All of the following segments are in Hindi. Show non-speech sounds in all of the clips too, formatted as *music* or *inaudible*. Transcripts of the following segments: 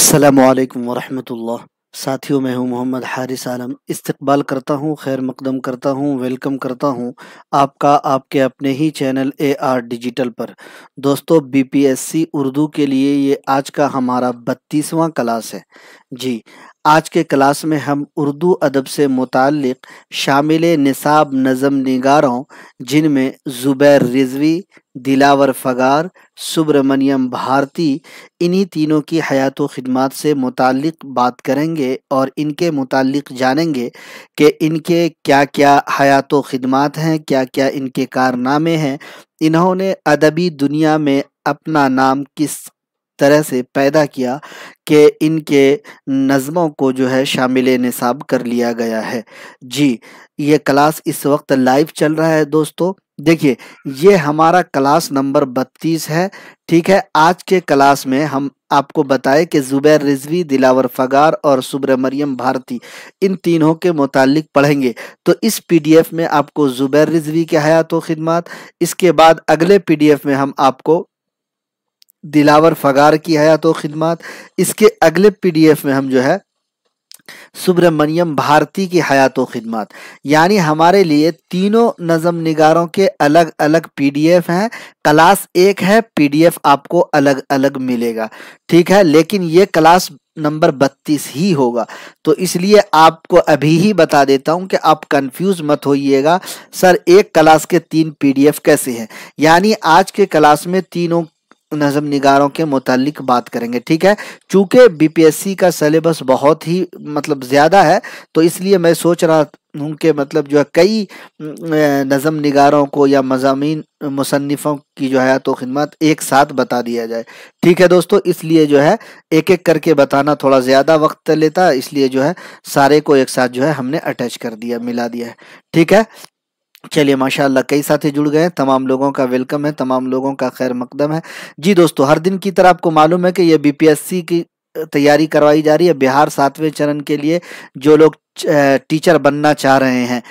असलकम *clears throat* वरहमतुल्लाह साथियों मैं हूं मोहम्मद हारिस आलम इस्तकबाल करता हूं खैर मकदम करता हूं वेलकम करता हूं आपका आपके अपने ही चैनल ए आर डिजिटल पर दोस्तों बीपीएससी उर्दू के लिए ये आज का हमारा बत्तीसवां क्लास है जी आज के क्लास में हम उर्दू अदब से मुतल शामिल निसाब नज़म नगारों जिनमें ज़ुबैर रिजवी दिलावर फ़गार सुब्रमण्यम भारती इन्हीं तीनों की हयात व ख़िदमत से मुतक बात करेंगे और इनके मुतक जानेंगे कि इनके क्या क्या हयात व ख़िदमत हैं क्या क्या इनके कारनामे हैं इन्होंने अदबी दुनिया में अपना नाम किस तरह से पैदा किया कि इनके नज़मों को जो है शामिल नसाब कर लिया गया है जी ये क्लास इस वक्त लाइव चल रहा है दोस्तों देखिए ये हमारा क्लास नंबर बत्तीस है ठीक है आज के क्लास में हम आपको बताए कि ज़ुबैर रिजवी दिलावर फ़गार और सुब्रमरियम भारती इन तीनों के मुतालिक पढ़ेंगे तो इस पीडीएफ में आपको ज़ुबैर रिजवी के हयात व खिदमत इसके बाद अगले पीडीएफ में हम आपको दिलावर फ़गार की हयात व खिदमत इसके अगले पीडीएफ में हम जो है सुब्रमण्यम भारती की हयात खिदमत यानी हमारे लिए तीनों नज़म निगारों के अलग अलग पीडीएफ हैं क्लास एक है पीडीएफ आपको अलग अलग मिलेगा ठीक है लेकिन ये क्लास नंबर बत्तीस ही होगा तो इसलिए आपको अभी ही बता देता हूं कि आप कंफ्यूज मत होइएगा सर एक क्लास के तीन पीडीएफ कैसे हैं यानी आज के क्लास में तीनों नज़म निगारों के मुतालिक बात करेंगे ठीक है चूँकि बीपीएससी का सिलेबस बहुत ही मतलब ज़्यादा है तो इसलिए मैं सोच रहा हूँ कि मतलब जो है कई नज़म निगारों को या मजामी मुसनफ़ों की जो है तो खिदमत एक साथ बता दिया जाए ठीक है दोस्तों इसलिए जो है एक एक करके बताना थोड़ा ज़्यादा वक्त लेता इसलिए जो है सारे को एक साथ जो है हमने अटैच कर दिया मिला दिया है ठीक है चलिए माशाल्लाह कई साथी जुड़ गए तमाम लोगों का वेलकम है तमाम लोगों का खैर मकदम है जी दोस्तों हर दिन की तरह आपको मालूम है कि यह बीपीएससी की तैयारी करवाई जा रही है बिहार सातवें चरण के लिए जो लोग टीचर बनना चाह रहे हैं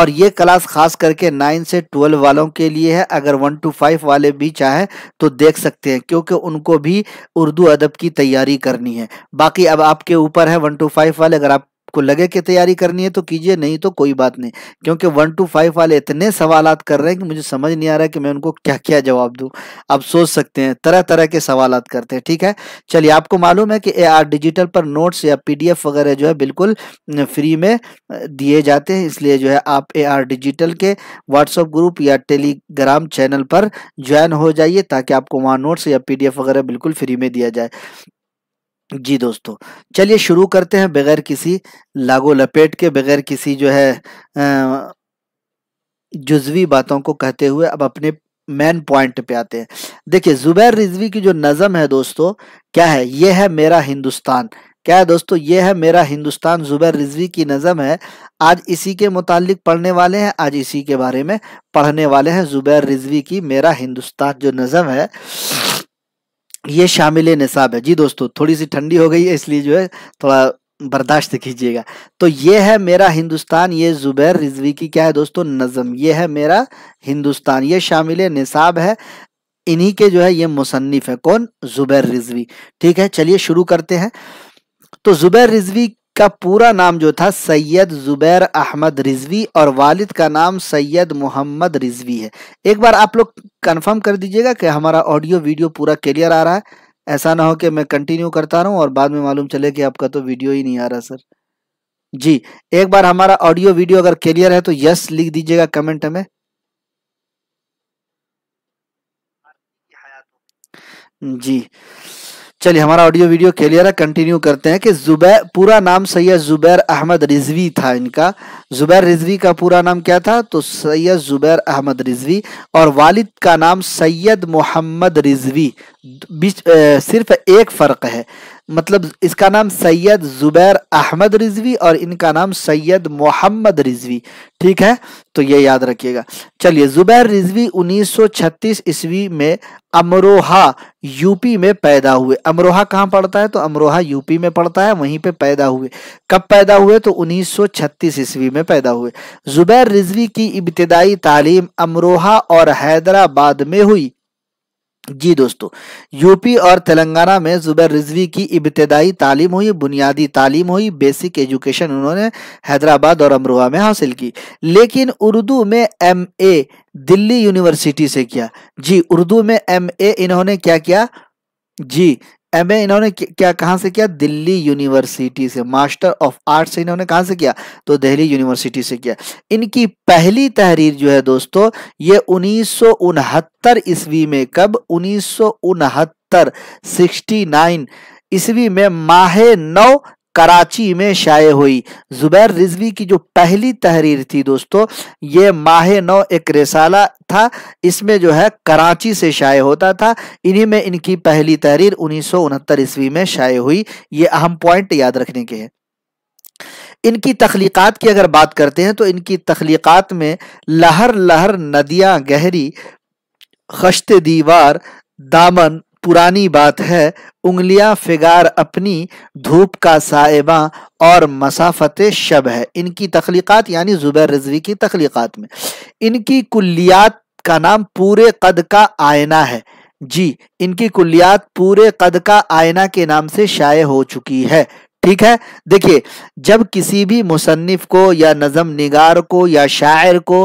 और ये क्लास खास करके नाइन से ट्वेल्व वालों के लिए है अगर वन टू फाइव वाले भी चाहें तो देख सकते हैं क्योंकि उनको भी उर्दू अदब की तैयारी करनी है बाकी अब आपके ऊपर है वन टू फाइव वाले अगर आप आपको लगे कि तैयारी करनी है तो कीजिए नहीं तो कोई बात नहीं क्योंकि वन टू फाइव वाले इतने सवाल कर रहे हैं कि मुझे समझ नहीं आ रहा है कि मैं उनको क्या क्या जवाब दूँ आप सोच सकते हैं तरह तरह के सवाल करते हैं ठीक है चलिए आपको मालूम है कि ए डिजिटल पर नोट्स या पी वगैरह जो है बिल्कुल फ्री में दिए जाते हैं इसलिए जो है आप ए डिजिटल के व्हाट्सएप ग्रुप या टेलीग्राम चैनल पर ज्वाइन हो जाइए ताकि आपको वहाँ नोट्स या पी वगैरह बिल्कुल फ्री में दिया जाए जी दोस्तों चलिए शुरू करते हैं बगैर किसी लागो लपेट के बगैर किसी जो है जुजवी बातों को कहते हुए अब अपने मेन पॉइंट पे आते हैं देखिए जुबैर रिजवी की जो नज़म है दोस्तों क्या है ये है मेरा हिंदुस्तान क्या है दोस्तों ये है मेरा हिंदुस्तान जुबैर रिजवी की नज़म है आज इसी के मुतालिक पढ़ने वाले हैं आज इसी के बारे में पढ़ने वाले हैं जुबैर रिजवी की मेरा हिंदुस्तान जो नज़म है ये शामिल निसाब है जी दोस्तों थोड़ी सी ठंडी हो गई है इसलिए जो है थोड़ा बर्दाश्त कीजिएगा तो ये है मेरा हिंदुस्तान ये जुबैर रिजवी की क्या है दोस्तों नज़म ये है मेरा हिंदुस्तान ये शामिल निसाब है इन्हीं के जो है ये मुसन्फ़ है कौन जुबैर रिजवी ठीक है चलिए शुरू करते हैं तो जुबैर रिजवी का पूरा नाम जो था सैयद जुबैर अहमद रिजवी और वालिद का नाम सैयद मोहम्मद रिजवी है एक बार आप लोग कंफर्म कर दीजिएगा कि हमारा ऑडियो वीडियो पूरा क्लियर आ रहा है ऐसा ना हो कि मैं कंटिन्यू करता रहूं और बाद में मालूम चले कि आपका तो वीडियो ही नहीं आ रहा सर जी एक बार हमारा ऑडियो वीडियो अगर क्लियर है तो यस लिख दीजिएगा कमेंट में जी चलिए हमारा ऑडियो वीडियो क्लियर है कंटिन्यू करते हैं कि जुबैर पूरा नाम सैयद जुबैर अहमद रिजवी था इनका जुबैर रिजवी का पूरा नाम क्या था तो सैयद जुबैर अहमद रिजवी और वालिद का नाम सैयद मोहम्मद रिजवी बीच सिर्फ एक फ़र्क है मतलब इसका नाम सैयद जुबैर अहमद रिजवी और इनका नाम सैयद मोहम्मद रिजवी ठीक है तो ये याद रखिएगा चलिए जुबैर रिजवी 1936 ईस्वी में अमरोहा यूपी में पैदा हुए अमरोहा कहाँ पड़ता है तो अमरोहा यूपी में पड़ता है वहीं पे पैदा हुए कब पैदा हुए तो 1936 ईस्वी में पैदा हुए जुबैर रिजवी की इब्तदाई तालीम अमरोहा और हैदराबाद में हुई जी दोस्तों यूपी और तेलंगाना में जुबैर रिजवी की इब्तदाई तालीम हुई बुनियादी तालीम हुई बेसिक एजुकेशन उन्होंने हैदराबाद और अमरोहा में हासिल की लेकिन उर्दू में एम ए दिल्ली यूनिवर्सिटी से किया जी उर्दू में एम ए इन्होंने क्या किया जी एम इन्होंने क्या कहाँ से किया दिल्ली यूनिवर्सिटी से मास्टर ऑफ आर्ट्स इन्होंने कहाँ से किया तो दिल्ली यूनिवर्सिटी से किया इनकी पहली तहरीर जो है दोस्तों ये उन्नीस ईस्वी में कब उन्नीस सौ ईस्वी में माह नौ कराची में शाये हुई जुबैर रिजवी की जो पहली तहरीर थी दोस्तों ये माह नौ एक रेसाला था इसमें जो है कराची से शाये होता था इन्हीं में इनकी पहली तहरीर उन्नीस ईस्वी में शाये हुई ये अहम पॉइंट याद रखने के हैं इनकी तख्लीक़ात की अगर बात करते हैं तो इनकी तख्लीक़ात में लहर लहर नदियाँ गहरी खश्त दीवार दामन पुरानी बात है उंगलियां फिगार अपनी धूप का साइबा और मसाफत शब है इनकी तख्लीक़ात यानी ज़ुबैर रजवी की तख्लीक़ात में इनकी कुलियात का नाम पूरे कद का आयना है जी इनकी कुलियात पूरे कद का आयना के नाम से शाये हो चुकी है ठीक है देखिए जब किसी भी मुसनफ़ को या नज़म निगार को या शायर को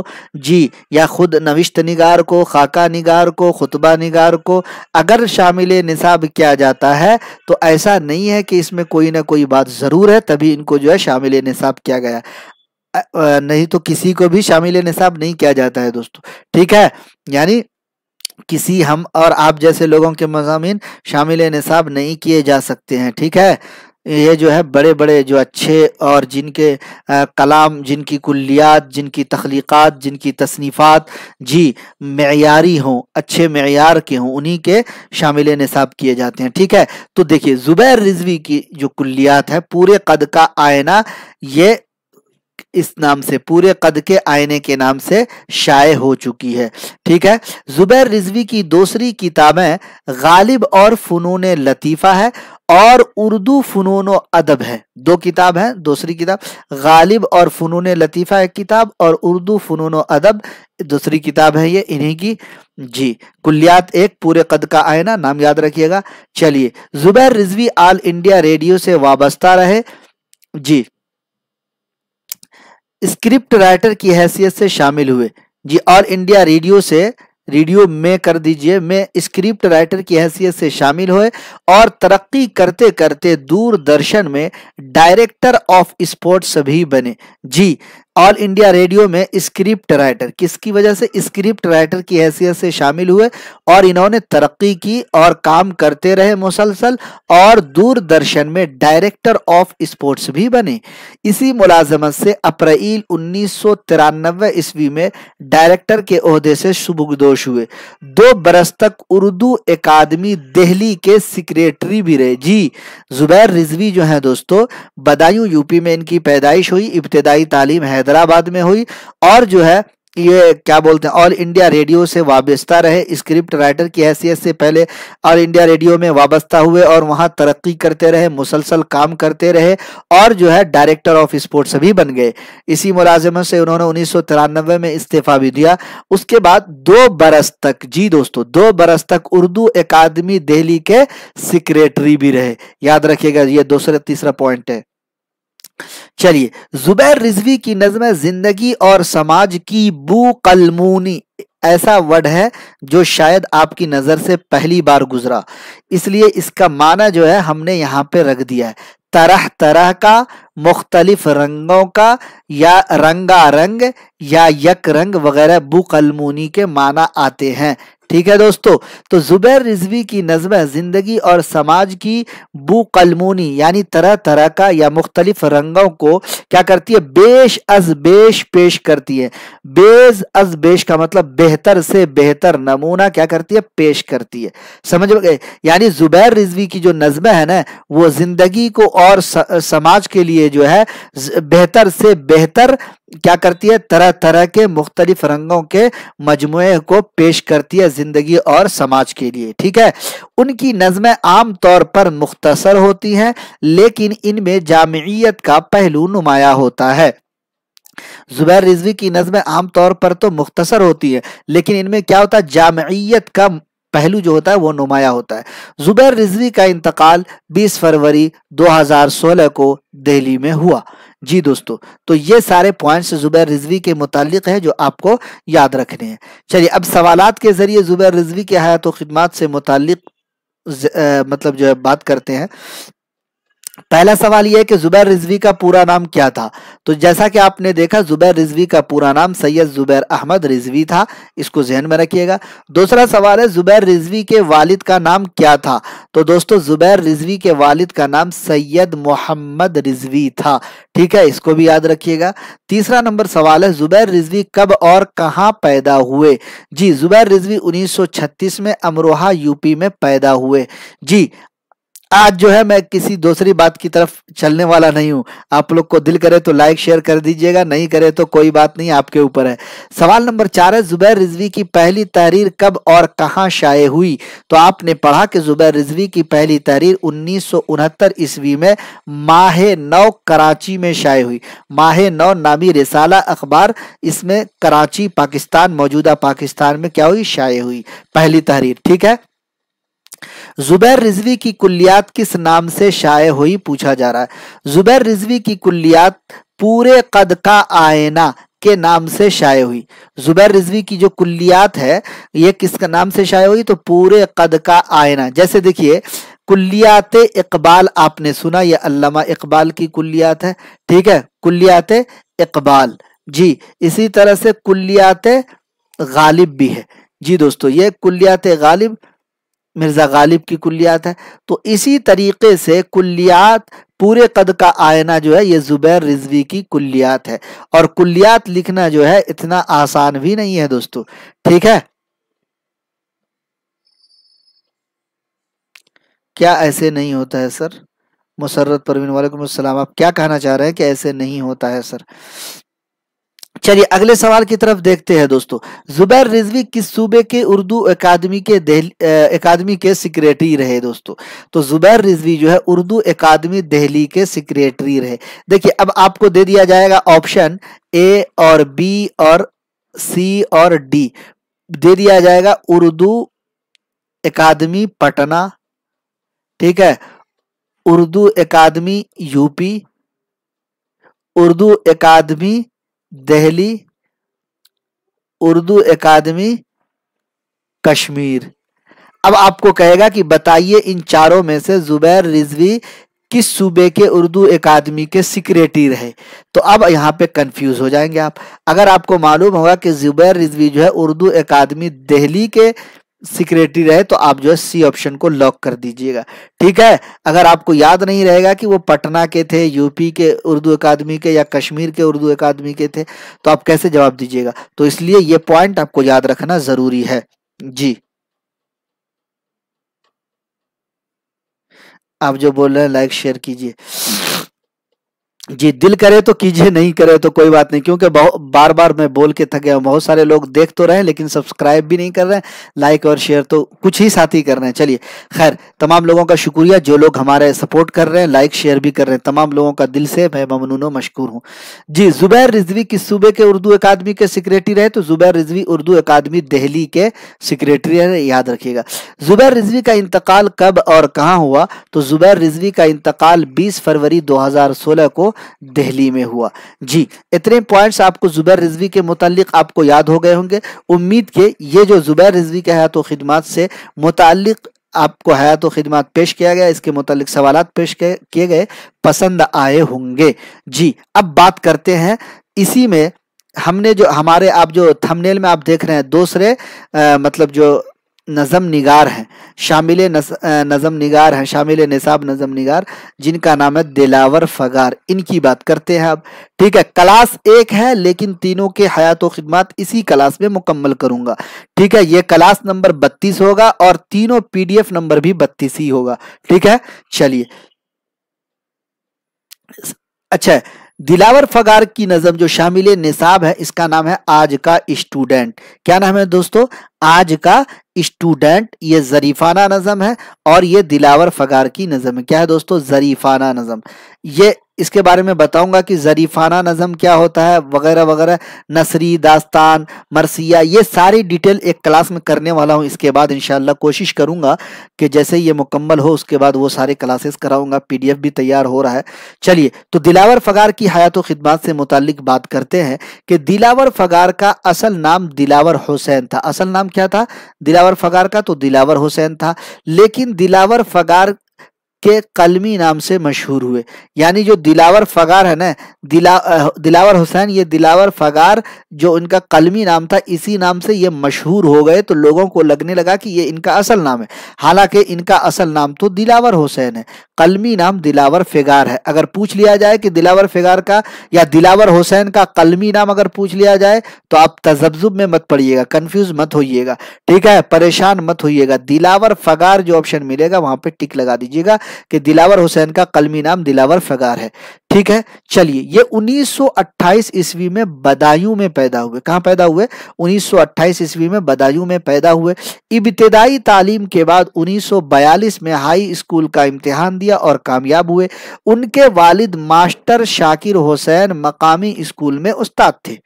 जी या ख़ुद नविश्त निगार को खाका निगार को खुतबा निगार को अगर शामिल निसाब किया जाता है तो ऐसा नहीं है कि इसमें कोई ना कोई बात ज़रूर है तभी इनको जो है शामिल निसाब किया गया नहीं तो किसी को भी शामिल निसाब नहीं किया जाता है दोस्तों ठीक है यानी किसी हम और आप जैसे लोगों के मजामिन शामिल निसाब नहीं किए जा सकते हैं ठीक है ये जो है बड़े बड़े जो अच्छे और जिनके कलाम जिनकी कुल्लियात जिनकी तख्लीक़ात जिनकी तसनीफ़ात जी मैारी हों अच्छे मैार के हों उन्हीं के शामिल नसाब किए जाते हैं ठीक है तो देखिए ज़ुबैर रिजवी की जो कुल्लियात है पूरे कद का आयना ये इस नाम से पूरे कद के आईने के नाम से शाये हो चुकी है ठीक है जुबैर रिजवी की दूसरी किताबें गालिब और फ़नून लतीफ़ा है और उर्दू फ़नून अदब है दो किताब हैं दूसरी किताब गालिब और फ़नून लतीफ़ा एक किताब और उर्दू फ़नून अदब दूसरी किताब है ये इन्हीं की जी कुल्यात एक पूरे कद का आयना नाम याद रखिएगा चलिए Zubair Rizvi all India radio से वाबस्ता रहे जी स्क्रिप्ट राइटर की हैसियत से शामिल हुए जी ऑल इंडिया रेडियो से रेडियो में कर दीजिए मैं स्क्रिप्ट राइटर की हैसियत से शामिल हुए और तरक्की करते करते दूरदर्शन में डायरेक्टर ऑफ स्पोर्ट्स भी बने जी ऑल इंडिया रेडियो में स्क्रिप्ट राइटर किसकी वजह से स्क्रिप्ट राइटर की हैसियत से शामिल हुए और इन्होंने तरक्की की और काम करते रहे मुसलसल और दूरदर्शन में डायरेक्टर ऑफ स्पोर्ट्स भी बने इसी मुलाजमत से अप्रैल उन्नीस सौ ईस्वी में डायरेक्टर के अहदे से शुभगदोश हुए दो बरस तक उर्दू अकादमी दिल्ली के सेक्रेटरी भी रहे जी जुबैर रिजवी जो है दोस्तों बदायूं यूपी में इनकी पैदाइश हुई इब्तदाई तालीम है हैदराबाद में हुई और जो है ये क्या बोलते हैं ऑल इंडिया रेडियो से वाबस्ता रहे स्क्रिप्ट राइटर की हैसियत से पहले ऑल इंडिया रेडियो में वाबस्ता हुए और वहाँ तरक्की करते रहे मुसलसल काम करते रहे और जो है डायरेक्टर ऑफ स्पोर्ट्स भी बन गए इसी मुलाजमत से उन्होंने उन्नीस में इस्तीफा भी दिया उसके बाद दो बरस तक जी दोस्तों दो बरस तक उर्दू अकादमी दिल्ली के सिक्रेटरी भी रहे याद रखिएगा ये दूसरा तीसरा पॉइंट है चलिए जुबैर रिजवी की नज़म जिंदगी और समाज की बू कलमूनी ऐसा वर्ड है जो शायद आपकी नज़र से पहली बार गुजरा इसलिए इसका माना जो है हमने यहाँ पे रख दिया है तरह तरह का मुख्तलिफ रंगों का या रंगा रंग या यक रंग वगैरह बुकलमूनी के माना आते हैं ठीक है दोस्तों तो जुबैर रिजवी की नज़म ज़िंदगी और समाज की बू कलमूनी यानी तरह तरह का या मुख्तलिफ रंगों को क्या करती है बेश अज बेश पेश करती है बेज अज बेश का मतलब बेहतर से बेहतर नमूना क्या करती है पेश करती है समझ गए यानी जुबैर रिजवी की जो नज़म है ना वो ज़िंदगी को और समाज के लिए जो है बेहतर से बेहतर क्या करती है तरह तरह के मुख्तलिफ रंगों के मजमू को पेश करती है जिंदगी और समाज के लिए ठीक है उनकी नज़में आम तौर पर मुख्तसर होती हैं लेकिन इनमें जामियत का पहलू नुमाया होता है जुबैर रिजवी की नज़में आम तौर पर तो मुख्तसर होती है लेकिन इनमें क्या होता है जामियत का पहलू जो होता है वो नुमाया होता है जुबैर रिजवी का इंतकाल बीस फरवरी सोलह को दिल्ली में हुआ जी दोस्तों तो ये सारे पॉइंट्स जुबैर रिजवी के मुतालिक है जो आपको याद रखने हैं चलिए अब सवाल के ज़रिए जुबैर रिजवी के हयात व खदमात से मुतल मतलब जो है बात करते हैं पहला सवाल यह है कि जुबैर रिजवी का पूरा नाम क्या था तो जैसा कि आपने देखा जुबैर रिजवी का पूरा नाम सैयद जुबैर अहमद रिजवी था इसको जहन में रखिएगा दूसरा सवाल है जुबैर रिजवी के वालिद का नाम क्या था तो दोस्तों जुबैर रिजवी के वालिद का नाम सैयद मोहम्मद रिजवी था ठीक है इसको भी याद रखिएगा तीसरा नंबर सवाल है जुबैर रिजवी कब और कहाँ पैदा हुए जी जुबैर रिजवी उन्नीस में अमरोहा यूपी में पैदा हुए जी आज जो है मैं किसी दूसरी बात की तरफ चलने वाला नहीं हूँ आप लोग को दिल करे तो लाइक शेयर कर दीजिएगा नहीं करे तो कोई बात नहीं आपके ऊपर है सवाल नंबर चार है जुबैर रिजवी की पहली तहरीर कब और कहाँ शाये हुई तो आपने पढ़ा कि जुबैर रिजवी की पहली तहरीर उन्नीस ईस्वी में माह नौ कराची में शाये हुई माह नौ नामी रिसाला अखबार इसमें कराची पाकिस्तान मौजूदा पाकिस्तान में क्या हुई शाये हुई पहली तहरीर ठीक है जुबैर रिजवी की कुल्लियात किस नाम से शाये हुई पूछा जा रहा है जुबैर रिजवी की कुल्लियात पूरे कद का आयना के नाम से शाये हुई जुबैर रिजवी की जो कुल्लियात है ये किसका नाम से शाये हुई तो पूरे कद का आयना जैसे देखिए कुल्लियात इकबाल आपने सुना ये अल्लामा इकबाल की कुल्लियात है ठीक है कुल्लियात इकबाल जी इसी तरह से कुल्लियात गालिब भी है जी दोस्तों ये कुल्लियात गालिब मिर्ज़ा गालिब की कुलियात है तो इसी तरीके से कुलियात पूरे कद का आयना जो है ये ज़ुबैर रिजवी की कुलियात है और कुलियात लिखना जो है इतना आसान भी नहीं है दोस्तों ठीक है क्या ऐसे नहीं होता है सर मुसरत परवीन वालेकुम आप क्या कहना चाह रहे हैं कि ऐसे नहीं होता है सर चलिए अगले सवाल की तरफ देखते हैं दोस्तों जुबैर रिजवी किस सूबे के उर्दू अकादमी के अकादमी के सेक्रेटरी रहे दोस्तों तो जुबैर रिजवी जो है उर्दू अकादमी दिल्ली के सेक्रेटरी रहे देखिए अब आपको दे दिया जाएगा ऑप्शन ए और बी और सी और डी दे दिया जाएगा उर्दू अकादमी पटना ठीक है उर्दू अकादमी यूपी उर्दू अकादमी दिल्ली उर्दू एकेडमी कश्मीर अब आपको कहेगा कि बताइए इन चारों में से जुबैर रिजवी किस सूबे के उर्दू एकेडमी के सिक्रेटरी रहे तो अब यहाँ पे कंफ्यूज हो जाएंगे आप अगर आपको मालूम होगा कि जुबैर रिजवी जो है उर्दू एकेडमी दिल्ली के सिक्रेटरी रहे तो आप जो है सी ऑप्शन को लॉक कर दीजिएगा ठीक है अगर आपको याद नहीं रहेगा कि वो पटना के थे यूपी के उर्दू अकादमी के या कश्मीर के उर्दू अकादमी के थे तो आप कैसे जवाब दीजिएगा तो इसलिए ये पॉइंट आपको याद रखना ज़रूरी है जी आप जो बोल रहे हैं लाइक शेयर कीजिए जी दिल करे तो कीजिए नहीं करे तो कोई बात नहीं क्योंकि बार बार मैं बोल के थक गया हूँ बहुत सारे लोग देख तो रहे हैं लेकिन सब्सक्राइब भी नहीं कर रहे हैं लाइक और शेयर तो कुछ ही साथ ही कर रहे हैं चलिए खैर तमाम लोगों का शुक्रिया जो लोग हमारे सपोर्ट कर रहे हैं लाइक शेयर भी कर रहे हैं तमाम लोगों का दिल से मैं ममनून मशहूर हूँ जी जुबैर रिजवी किस सूबे के उर्दू अकादमी के सिक्रेटरी रहे तो जुबैर रिजवी उर्दू अकादमी दहली के सिक्रेटरी रहे याद रखिएगा जुबैर रिजवी का इंतकाल कब और कहाँ हुआ तो जुबैर रिजवी का इंतकाल बीस फरवरी दो को दिल्ली में हुआ जी इतने पॉइंट्स आपको जुबैर रिजवी के मुतालिक आपको याद हो गए होंगे उम्मीद के ये जो जुबैर रिजवी के हयात खदमात से मुतक आपको हयात खदमात पेश किया गया इसके मुतलिक सवाल पेश किए गए पसंद आए होंगे जी अब बात करते हैं इसी में हमने जो हमारे आप जो थंबनेल में आप देख रहे हैं दूसरे मतलब जो नज़म निगार हैं शामिल नज़म निगार हैं शामिल निसाब नज़म निगार जिनका नाम है दिलावर फ़गार इनकी बात करते हैं अब ठीक है क्लास एक है लेकिन तीनों के हयात खदमात इसी क्लास में मुकम्मल करूँगा ठीक है ये क्लास नंबर बत्तीस होगा और तीनों पी नंबर भी बत्तीस ही होगा ठीक है चलिए अच्छा दिलावर फगार की नज़म जो शामिल निसाब है इसका नाम है आज का स्टूडेंट क्या नाम है दोस्तों आज का स्टूडेंट ये जरीफाना नज़म है और ये दिलावर फगार की नज़म है क्या है दोस्तों जरीफाना नज़म ये इसके बारे में बताऊंगा कि जरीफाना नज़म क्या होता है वगैरह वगैरह नसरी दास्तान मरसिया ये सारी डिटेल एक क्लास में करने वाला हूँ इसके बाद इन कोशिश करूँगा कि जैसे ये मुकम्मल हो उसके बाद वो सारे क्लासेस कराऊँगा पी भी तैयार हो रहा है चलिए तो दिलावर फ़गार की हयात ख़िदमत से मुतक बात करते हैं कि दिलावर फ़गार का असल नाम दिलावर हुसैन था असल नाम क्या था दिलावर फ़गार का तो दिलावर हुसैन था लेकिन दिलावर फ़गार के कलमी नाम से मशहूर हुए यानी जो दिलावर फ़गार है ना दिला दिलावर हुसैन ये दिलावर फ़गार जो इनका कलमी नाम था इसी नाम से ये मशहूर हो गए तो लोगों को लगने लगा कि ये इनका असल नाम है हालांकि इनका असल नाम तो दिलावर हुसैन है कलमी नाम दिलावर फ़िगार है अगर पूछ लिया जाए कि दिलावर फ़िगार का या दिलावर हुसैन का कलमी नाम अगर पूछ लिया जाए तो आप तजब्जुब में मत पड़िएगा कन्फ्यूज़ मत होइएगा ठीक है परेशान मत होइएगा दिलावर फ़गार जो ऑप्शन मिलेगा वहाँ पर टिक लगा दीजिएगा कि दिलावर हुसैन का कलमी नाम दिलावर फगार है ठीक है चलिए ये 1928 ईस्वी में बदायूं में पैदा हुए कहाँ पैदा हुए 1928 ईस्वी में बदायूं में पैदा हुए इब्तदाई तालीम के बाद 1942 में हाई स्कूल का इम्तहान दिया और कामयाब हुए उनके वालिद मास्टर शाकिर हुसैन मकामी स्कूल में उस्ताद थे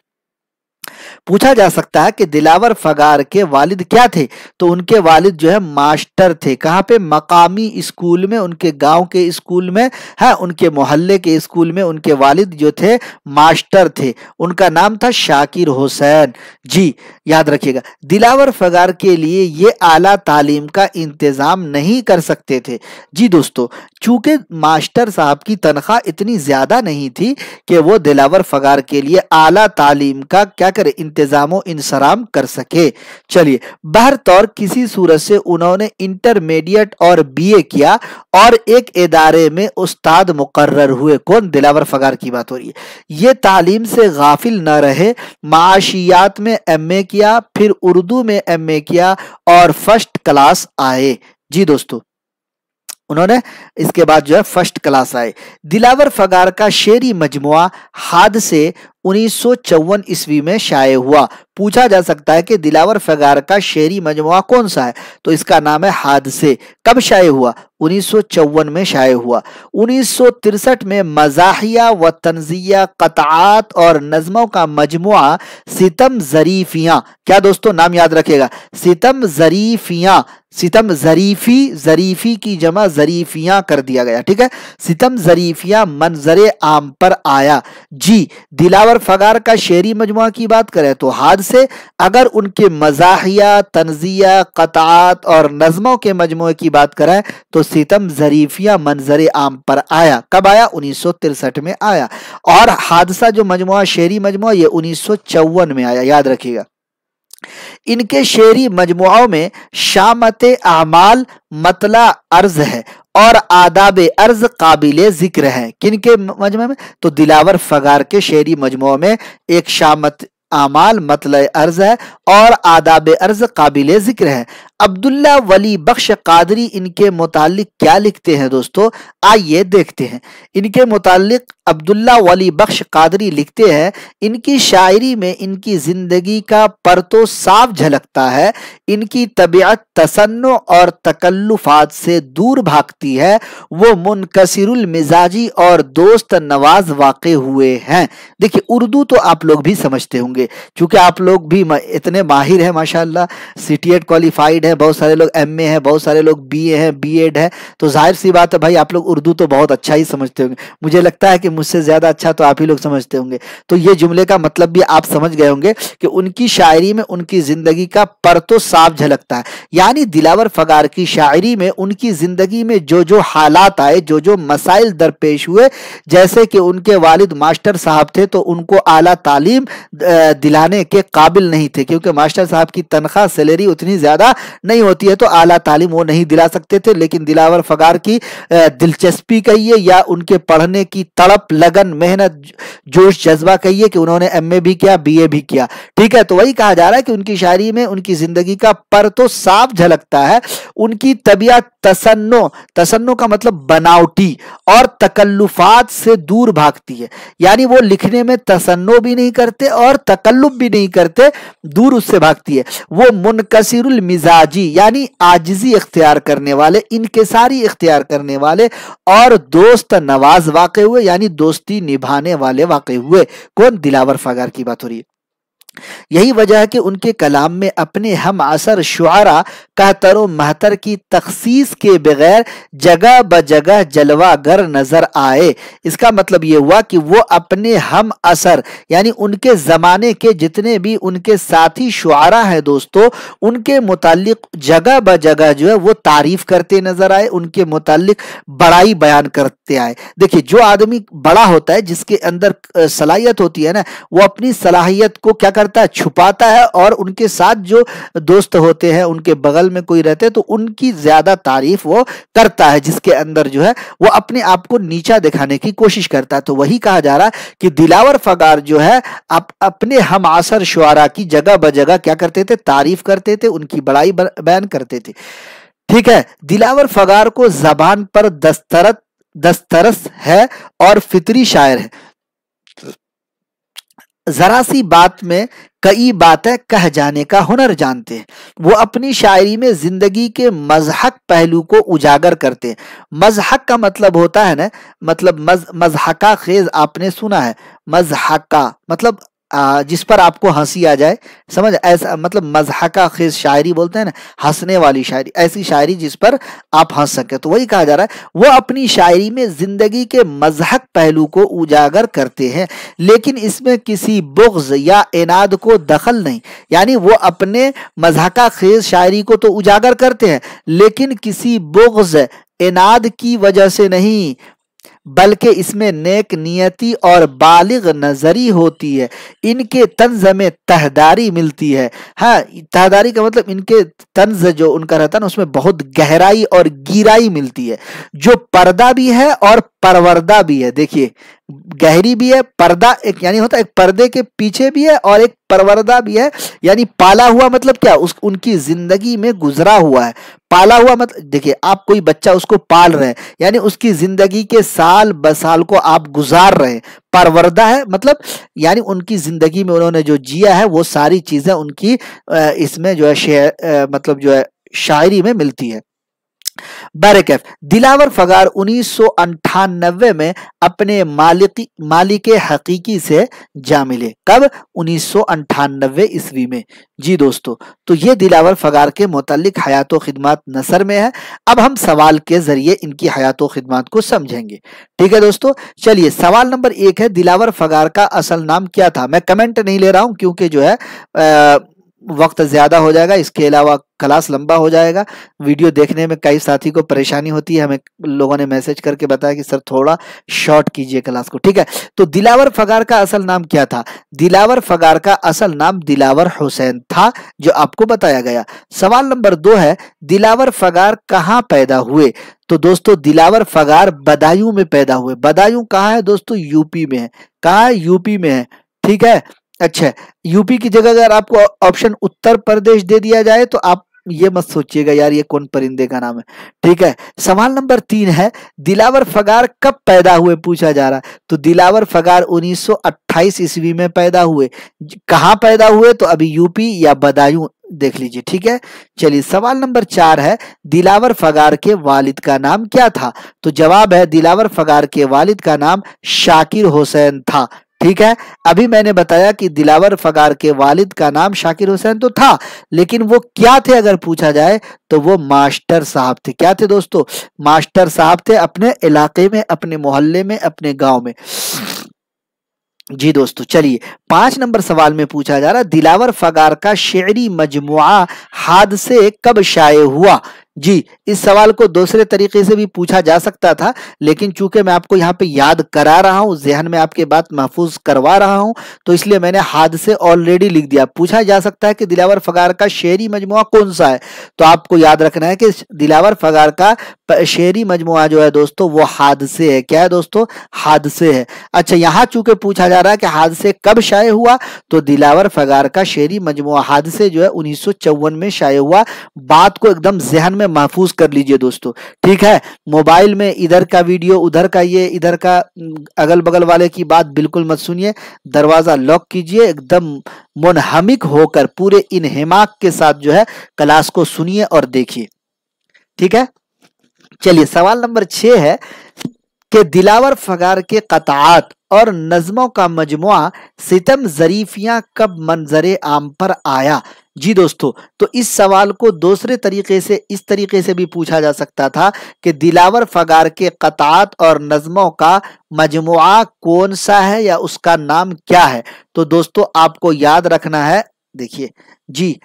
पूछा जा सकता है कि दिलावर फगार के वालिद क्या थे तो उनके वालिद जो है मास्टर थे कहाँ पे मकामी स्कूल में उनके गांव के स्कूल में है हाँ, उनके मोहल्ले के स्कूल में उनके वालिद जो थे मास्टर थे उनका नाम था शाकिर हुसैन जी याद रखिएगा दिलावर फगार के लिए ये आला तालीम का इंतज़ाम नहीं कर सकते थे जी दोस्तों चूँकि मास्टर साहब की तनख्वाह इतनी ज़्यादा नहीं थी कि वो दिलावर फगार के लिए आला तालीम का क्या करे इंतज़ाम इंसराम कर सके चलिए तौर किसी सूरत से उन्होंने इंटरमीडिएट और बीए किया और एक इदारे में उस्ताद मुकर्र हुए कौन दिलावर फगार की बात हो रही है ये तालीम से गाफिल न रहे माशियात में एम ए की किया फिर उर्दू में एमए किया और फर्स्ट क्लास आए जी दोस्तों उन्होंने इसके बाद जो है फर्स्ट क्लास आए दिलावर फगार का शेरी मजमुआ हादसे उन्नीस ईस्वी में शाये हुआ पूछा जा सकता है कि दिलावर फगार का शेरी मजमुआ कौन सा है तो इसका नाम है हादसे कब शाये हुआ उन्नीस में शाये हुआ उन्नीस में मजाहिया व तनजिया कतात और नज़मों का मजमुआ सितम जरीफिया क्या दोस्तों नाम याद रखेगा सितम जरीफियाँ सितम जरीफी जरीफी की जमा जरीफिया कर दिया गया ठीक है सितम जरीफिया मंजरे आम पर आया जी दिलावर अगर फगार का शेरी मजमु की बात करें तो हादसे अगर उनके मजाहिया तनजिया कतात और नज़मों के मजमु की बात करें तो सितम जरीफिया मंजर आम पर आया कब आया उन्नीस में आया और हादसा जो मजमु शेरी मजमु ये उन्नीस में आया याद रखिएगा इनके शेरी मजमुओं में शामत आमाल मतला अर्ज है और आदाब अर्ज काबिल जिक्र है किन के मजमे में तो दिलावर फगार के शेरी मजमों में एक शामत आमाल मतल अर्ज है और आदाब अर्ज काबिल जिक्र है अब्दुल्ला वली बख्श कादरी इनके मुतालिक क्या लिखते हैं दोस्तों आइए देखते हैं इनके मुतालिक अब्दुल्ला वली बख्श कादरी लिखते हैं इनकी शायरी में इनकी ज़िंदगी का परतो साफ झलकता है इनकी तबीयत तसन्न और तकल्लुफात से दूर भागती है वो मुनकसरुल मिजाजी और दोस्त नवाज वाक़ हुए हैं देखिए उर्दू तो आप लोग भी समझते होंगे क्योंकि आप लोग भी इतने माहिर हैं माशाल्लाह सीटीएट क्वालिफाइड एड है बहुत सारे लोग एम ए है बहुत सारे लोग बी ए है बी एड है तो जाहिर सी बात है भाई आप लोग उर्दू तो बहुत अच्छा ही समझते होंगे मुझे लगता है कि मुझसे ज्यादा अच्छा तो आप ही लोग समझते होंगे तो ये जुमले का मतलब भी आप समझ गए होंगे कि उनकी शायरी में उनकी जिंदगी का पर तो साफ झलकता है यानी दिलावर फगार की शायरी में उनकी जिंदगी में जो जो हालात आए जो जो मसाइल दरपेश हुए जैसे कि उनके वालिद मास्टर साहब थे तो उनको आला तालीम दिलाने के काबिल नहीं थे क्योंकि मास्टर साहब की तनख्वाह सैलरी उतनी ज़्यादा नहीं होती है तो आला तालीम वो नहीं दिला सकते थे लेकिन दिलावर फगार की दिलचस्पी कहिए या उनके पढ़ने की तड़प लगन मेहनत जोश जज्बा कहिए कि उन्होंने एम भी किया बी भी किया ठीक है तो वही कहा जा रहा है कि उनकी शायरी में उनकी जिंदगी का पर तो साफ झलकता है उनकी तबीयत तसन्नो तसन्नो का मतलब बनावटी और तकल्लुफात से दूर भागती है यानी वो लिखने में तसन्नो भी नहीं करते और तकल्लुफ भी नहीं करते दूर उससे भागती है वो मुनकसर मिजाज आजी यानी आजिजी इख्तियार करने वाले इनकेसारी इख्तियार करने वाले और दोस्त नवाज वाक़ हुए यानी दोस्ती निभाने वाले वाक़ हुए कौन दिलावर फागार की बात हो रही है यही वजह है कि उनके कलाम में अपने हम असर शुरा कहतर महतर की तखसीस के बगैर जगह ब जगह जलवागर नजर आए इसका मतलब ये हुआ कि वो अपने हम असर यानी उनके ज़माने के जितने भी उनके साथी शुरा हैं दोस्तों उनके मुतालिक जगह ब जगह जो है वो तारीफ करते नजर आए उनके मुतालिक बड़ाई बयान करते आए देखिए जो आदमी बड़ा होता है जिसके अंदर सलाहियत होती है ना वो अपनी सलाहियत को क्या कर करता छुपाता है और उनके साथ जो दोस्त होते हैं उनके बगल में कोई रहते हैं तो उनकी ज्यादा तारीफ वो करता है जिसके अंदर जो है वो अपने आप को नीचा दिखाने की कोशिश करता है तो वही कहा जा रहा है कि दिलावर फगार जो है आप अपने हम आसर शुरा की जगह ब जगह क्या करते थे तारीफ करते थे उनकी बड़ाई बयान करते थे ठीक है दिलावर फगार को जबान पर दस्तरत दस्तरस है और फितरी शायर है ज़रा सी बात में कई बातें कह जाने का हुनर जानते हैं वो अपनी शायरी में ज़िंदगी के मजहक पहलू को उजागर करते हैं मजहक का मतलब होता है ना मतलब मज मजहका खेज आपने सुना है मजहका मतलब जिस पर आपको हंसी आ जाए समझ ऐसा मतलब मजहका खेज शायरी बोलते हैं ना हंसने वाली शायरी ऐसी शायरी जिस पर आप हंस सकें तो वही कहा जा रहा है वो अपनी शायरी में ज़िंदगी के मजहक पहलू को उजागर करते हैं लेकिन इसमें किसी बुग्ज या इनाद को दखल नहीं यानी वो अपने मजहका खेज शायरी को तो उजागर करते हैं लेकिन किसी बुग्ज इनाद की वजह से नहीं बल्कि इसमें नेक नियति और बालिग नजरी होती है इनके तंज में तहदारी मिलती है हाँ तहदारी का मतलब इनके तंज जो उनका रहता है ना उसमें बहुत गहराई और गिराई मिलती है जो पर्दा भी है और परवरदा भी है देखिए गहरी भी है पर्दा एक यानी होता है एक पर्दे के पीछे भी है और एक परवरदा भी है यानी पाला हुआ मतलब क्या उस उनकी जिंदगी में गुजरा हुआ है पाला हुआ मतलब देखिए आप कोई बच्चा उसको पाल रहे हैं यानी उसकी जिंदगी के साल बसाल को आप गुजार रहे हैं परवरदा है मतलब यानी उनकी जिंदगी में उन्होंने जो जिया है वो सारी चीजें उनकी इसमें जो है शेयर मतलब जो है शायरी में मिलती है बरकैफ दिलावर फगार उन्नीस में अपने मालिकी मालिक हकीकी से जा मिले कब उन्नीस ईस्वी में जी दोस्तों तो ये दिलावर फगार के मुतलिक हयात खदमात नसर में है अब हम सवाल के ज़रिए इनकी हयात खदमात को समझेंगे ठीक है दोस्तों चलिए सवाल नंबर एक है दिलावर फगार का असल नाम क्या था मैं कमेंट नहीं ले रहा हूँ क्योंकि जो है आ, वक्त ज़्यादा हो जाएगा इसके अलावा क्लास लंबा हो जाएगा वीडियो देखने में कई साथी को परेशानी होती है हमें लोगों ने मैसेज करके बताया कि सर थोड़ा शॉर्ट कीजिए क्लास को ठीक है तो दिलावर फगार का असल नाम क्या था दिलावर फगार का असल नाम दिलावर हुसैन था जो आपको बताया गया सवाल नंबर दो है दिलावर फगार कहाँ पैदा हुए तो दोस्तों दिलावर फगार बदायूं में पैदा हुए बदायूं कहाँ है दोस्तों यूपी में है कहाँ यूपी में है ठीक है अच्छा यूपी की जगह अगर आपको ऑप्शन उत्तर प्रदेश दे दिया जाए तो आप ये मत सोचिएगा यार ये कौन परिंदे का नाम है ठीक है सवाल नंबर तीन है दिलावर फगार कब पैदा हुए पूछा जा रहा है तो दिलावर फगार 1928 ईस्वी में पैदा हुए कहाँ पैदा हुए तो अभी यूपी या बदायूं देख लीजिए ठीक है चलिए सवाल नंबर चार है दिलावर फगार के वालिद का नाम क्या था तो जवाब है दिलावर फगार के वालिद का नाम शाकिर हुसैन था ठीक है अभी मैंने बताया कि दिलावर फगार के वालिद का नाम शाकिर हुसैन तो था लेकिन वो क्या थे अगर पूछा जाए तो वो मास्टर साहब थे क्या थे दोस्तों मास्टर साहब थे अपने इलाके में अपने मोहल्ले में अपने गांव में जी दोस्तों चलिए पांच नंबर सवाल में पूछा जा रहा दिलावर फगार का शेरी मजमुआ हादसे कब शाये हुआ जी इस सवाल को दूसरे तरीके से भी पूछा जा सकता था लेकिन चूंकि मैं आपको यहाँ पे याद करा रहा हूँ जहन में आपके बात महफूज करवा रहा हूँ तो इसलिए मैंने हादसे ऑलरेडी लिख दिया पूछा जा सकता है कि दिलावर फगार का शेरी मजमु कौन सा है तो आपको याद रखना है कि दिलावर फगार का शेरी मजमु जो है दोस्तों वो हादसे है क्या है दोस्तों हादसे है अच्छा यहाँ चूंकि पूछा जा रहा है कि हादसे कब शाये हुआ तो दिलावर फगार का शेरी मजमु हादसे जो है उन्नीस में शाये हुआ बात को एकदम जहन में में महफूज कर लीजिए दोस्तों ठीक है मोबाइल में इधर का वीडियो उधर का ये इधर का अगल बगल वाले की बात बिल्कुल मत सुनिए दरवाज़ा लॉक कीजिए एकदम मुनहमिक होकर पूरे इनहमाक के साथ जो है क्लास को सुनिए और देखिए ठीक है चलिए सवाल नंबर छः है कि दिलावर फगार के कतात और नज़मों का मजमु सितम जरीफियाँ कब मंजर आम पर आया जी दोस्तों तो इस सवाल को दूसरे तरीके से इस तरीके से भी पूछा जा सकता था कि दिलावर फगार के कतात और नज़मों का मजमु कौन सा है या उसका नाम क्या है तो दोस्तों आपको याद रखना है देखिए जी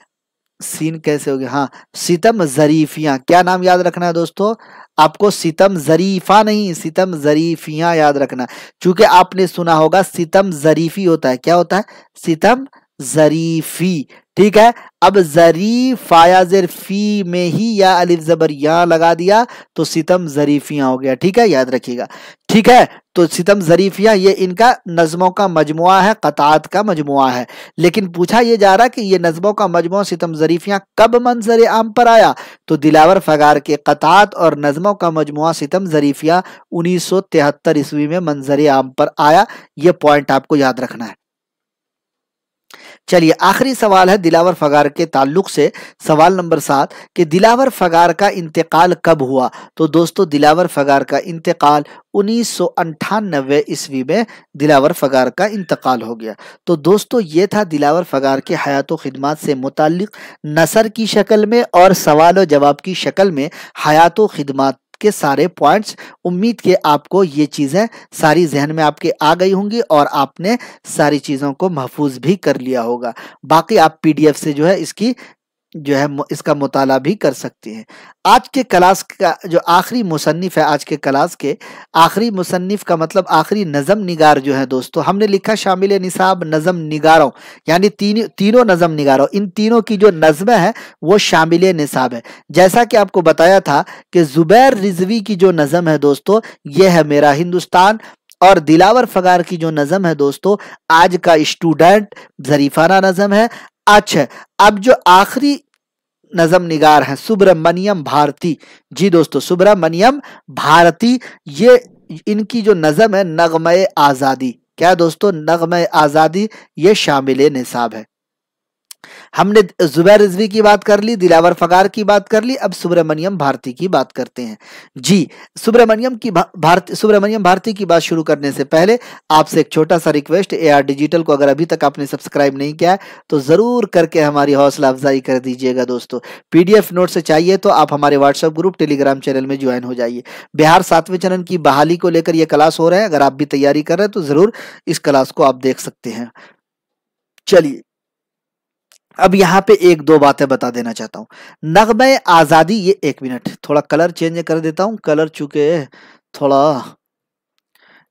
सीन कैसे हो गया हाँ सितम जरीफियाँ क्या नाम याद रखना है दोस्तों आपको सितम जरीफा नहीं सितम जरीफियाँ याद रखना चूंकि आपने सुना होगा सितम जरीफी होता है क्या होता है सितम जरीफी ठीक है अब जरीफा या जरफी में ही या अलिफ जबर यहाँ लगा दिया तो सितम जरीफिया हो गया ठीक है याद रखिएगा ठीक है तो सितम जरीफिया ये इनका नज़मों का मजमु है कतात का मजमु है लेकिन पूछा ये जा रहा कि ये नज़मों का मजमु सितम जरीफिया कब मंजर आम पर आया तो दिलावर फ़गार के कतात और नज़मों का मजमु सितम जरीफिया उन्नीस सौ तिहत्तर ईस्वी में मंजर आम पर आया ये पॉइंट आपको याद रखना है चलिए आखिरी सवाल है दिलावर फगार के ताल्लुक से सवाल नंबर सात कि दिलावर फगार का इंतकाल कब हुआ तो दोस्तों दिलावर फगार का इंतकाल उन्नीस सौ अंठानबे ईस्वी में दिलावर फगार का इंतकाल हो गया तो दोस्तों ये था दिलावर फगार के हयात खिदमत से मुतल नसर की शक्ल में और सवाल और जवाब की शक्ल में हयात खिदमत के सारे पॉइंट्स उम्मीद के आपको ये चीज़ें सारी जहन में आपके आ गई होंगी और आपने सारी चीज़ों को महफूज भी कर लिया होगा बाकी आप पीडीएफ से जो है इसकी जो है इसका मुताला भी कर सकती हैं आज के क्लास का जो आखिरी मुसनफ़ है आज के क्लास के आखिरी मुसनफ़ का मतलब आखिरी नज़म निगार जो है दोस्तों हमने लिखा शामिल निसाब नज़म निगारों यानी तीन तीनों नज़म निगारों इन तीनों की जो नज़में हैं वो शामिल निसाब है जैसा कि आपको बताया था कि ज़ुबैर रिजवी की जो नज़म है दोस्तों यह है मेरा हिंदुस्तान और दिलावर फ़गार की जो नज़म है दोस्तों आज का स्टूडेंट जरीफाना नज़म है अच्छा अब जो आखिरी नज़म निगार हैं सुब्रमण्यम भारती जी दोस्तों सुब्रमण्यम भारती ये इनकी जो नज़म है नगमय आज़ादी क्या दोस्तों नगम आज़ादी ये शामिल निसाब है हमने जुबैर रिजवी की बात कर ली दिलावर फगार की बात कर ली अब सुब्रमण्यम भारती की बात करते हैं जी सुब्रमण्यम की भारती सुब्रमण्यम भारती की बात शुरू करने से पहले आपसे एक छोटा सा रिक्वेस्ट एआर डिजिटल को अगर अभी तक आपने सब्सक्राइब नहीं किया है तो ज़रूर करके हमारी हौसला अफजाई कर दीजिएगा दोस्तों पीडीएफ नोट से चाहिए तो आप हमारे व्हाट्सएप ग्रुप टेलीग्राम चैनल में ज्वाइन हो जाइए बिहार सातवें चरण की बहाली को लेकर यह क्लास हो रहा है अगर आप भी तैयारी कर रहे हैं तो ज़रूर इस क्लास को आप देख सकते हैं चलिए अब यहाँ पे एक दो बातें बता देना चाहता हूँ नगम आज़ादी ये एक मिनट थोड़ा कलर चेंज कर देता हूँ कलर चूके थोड़ा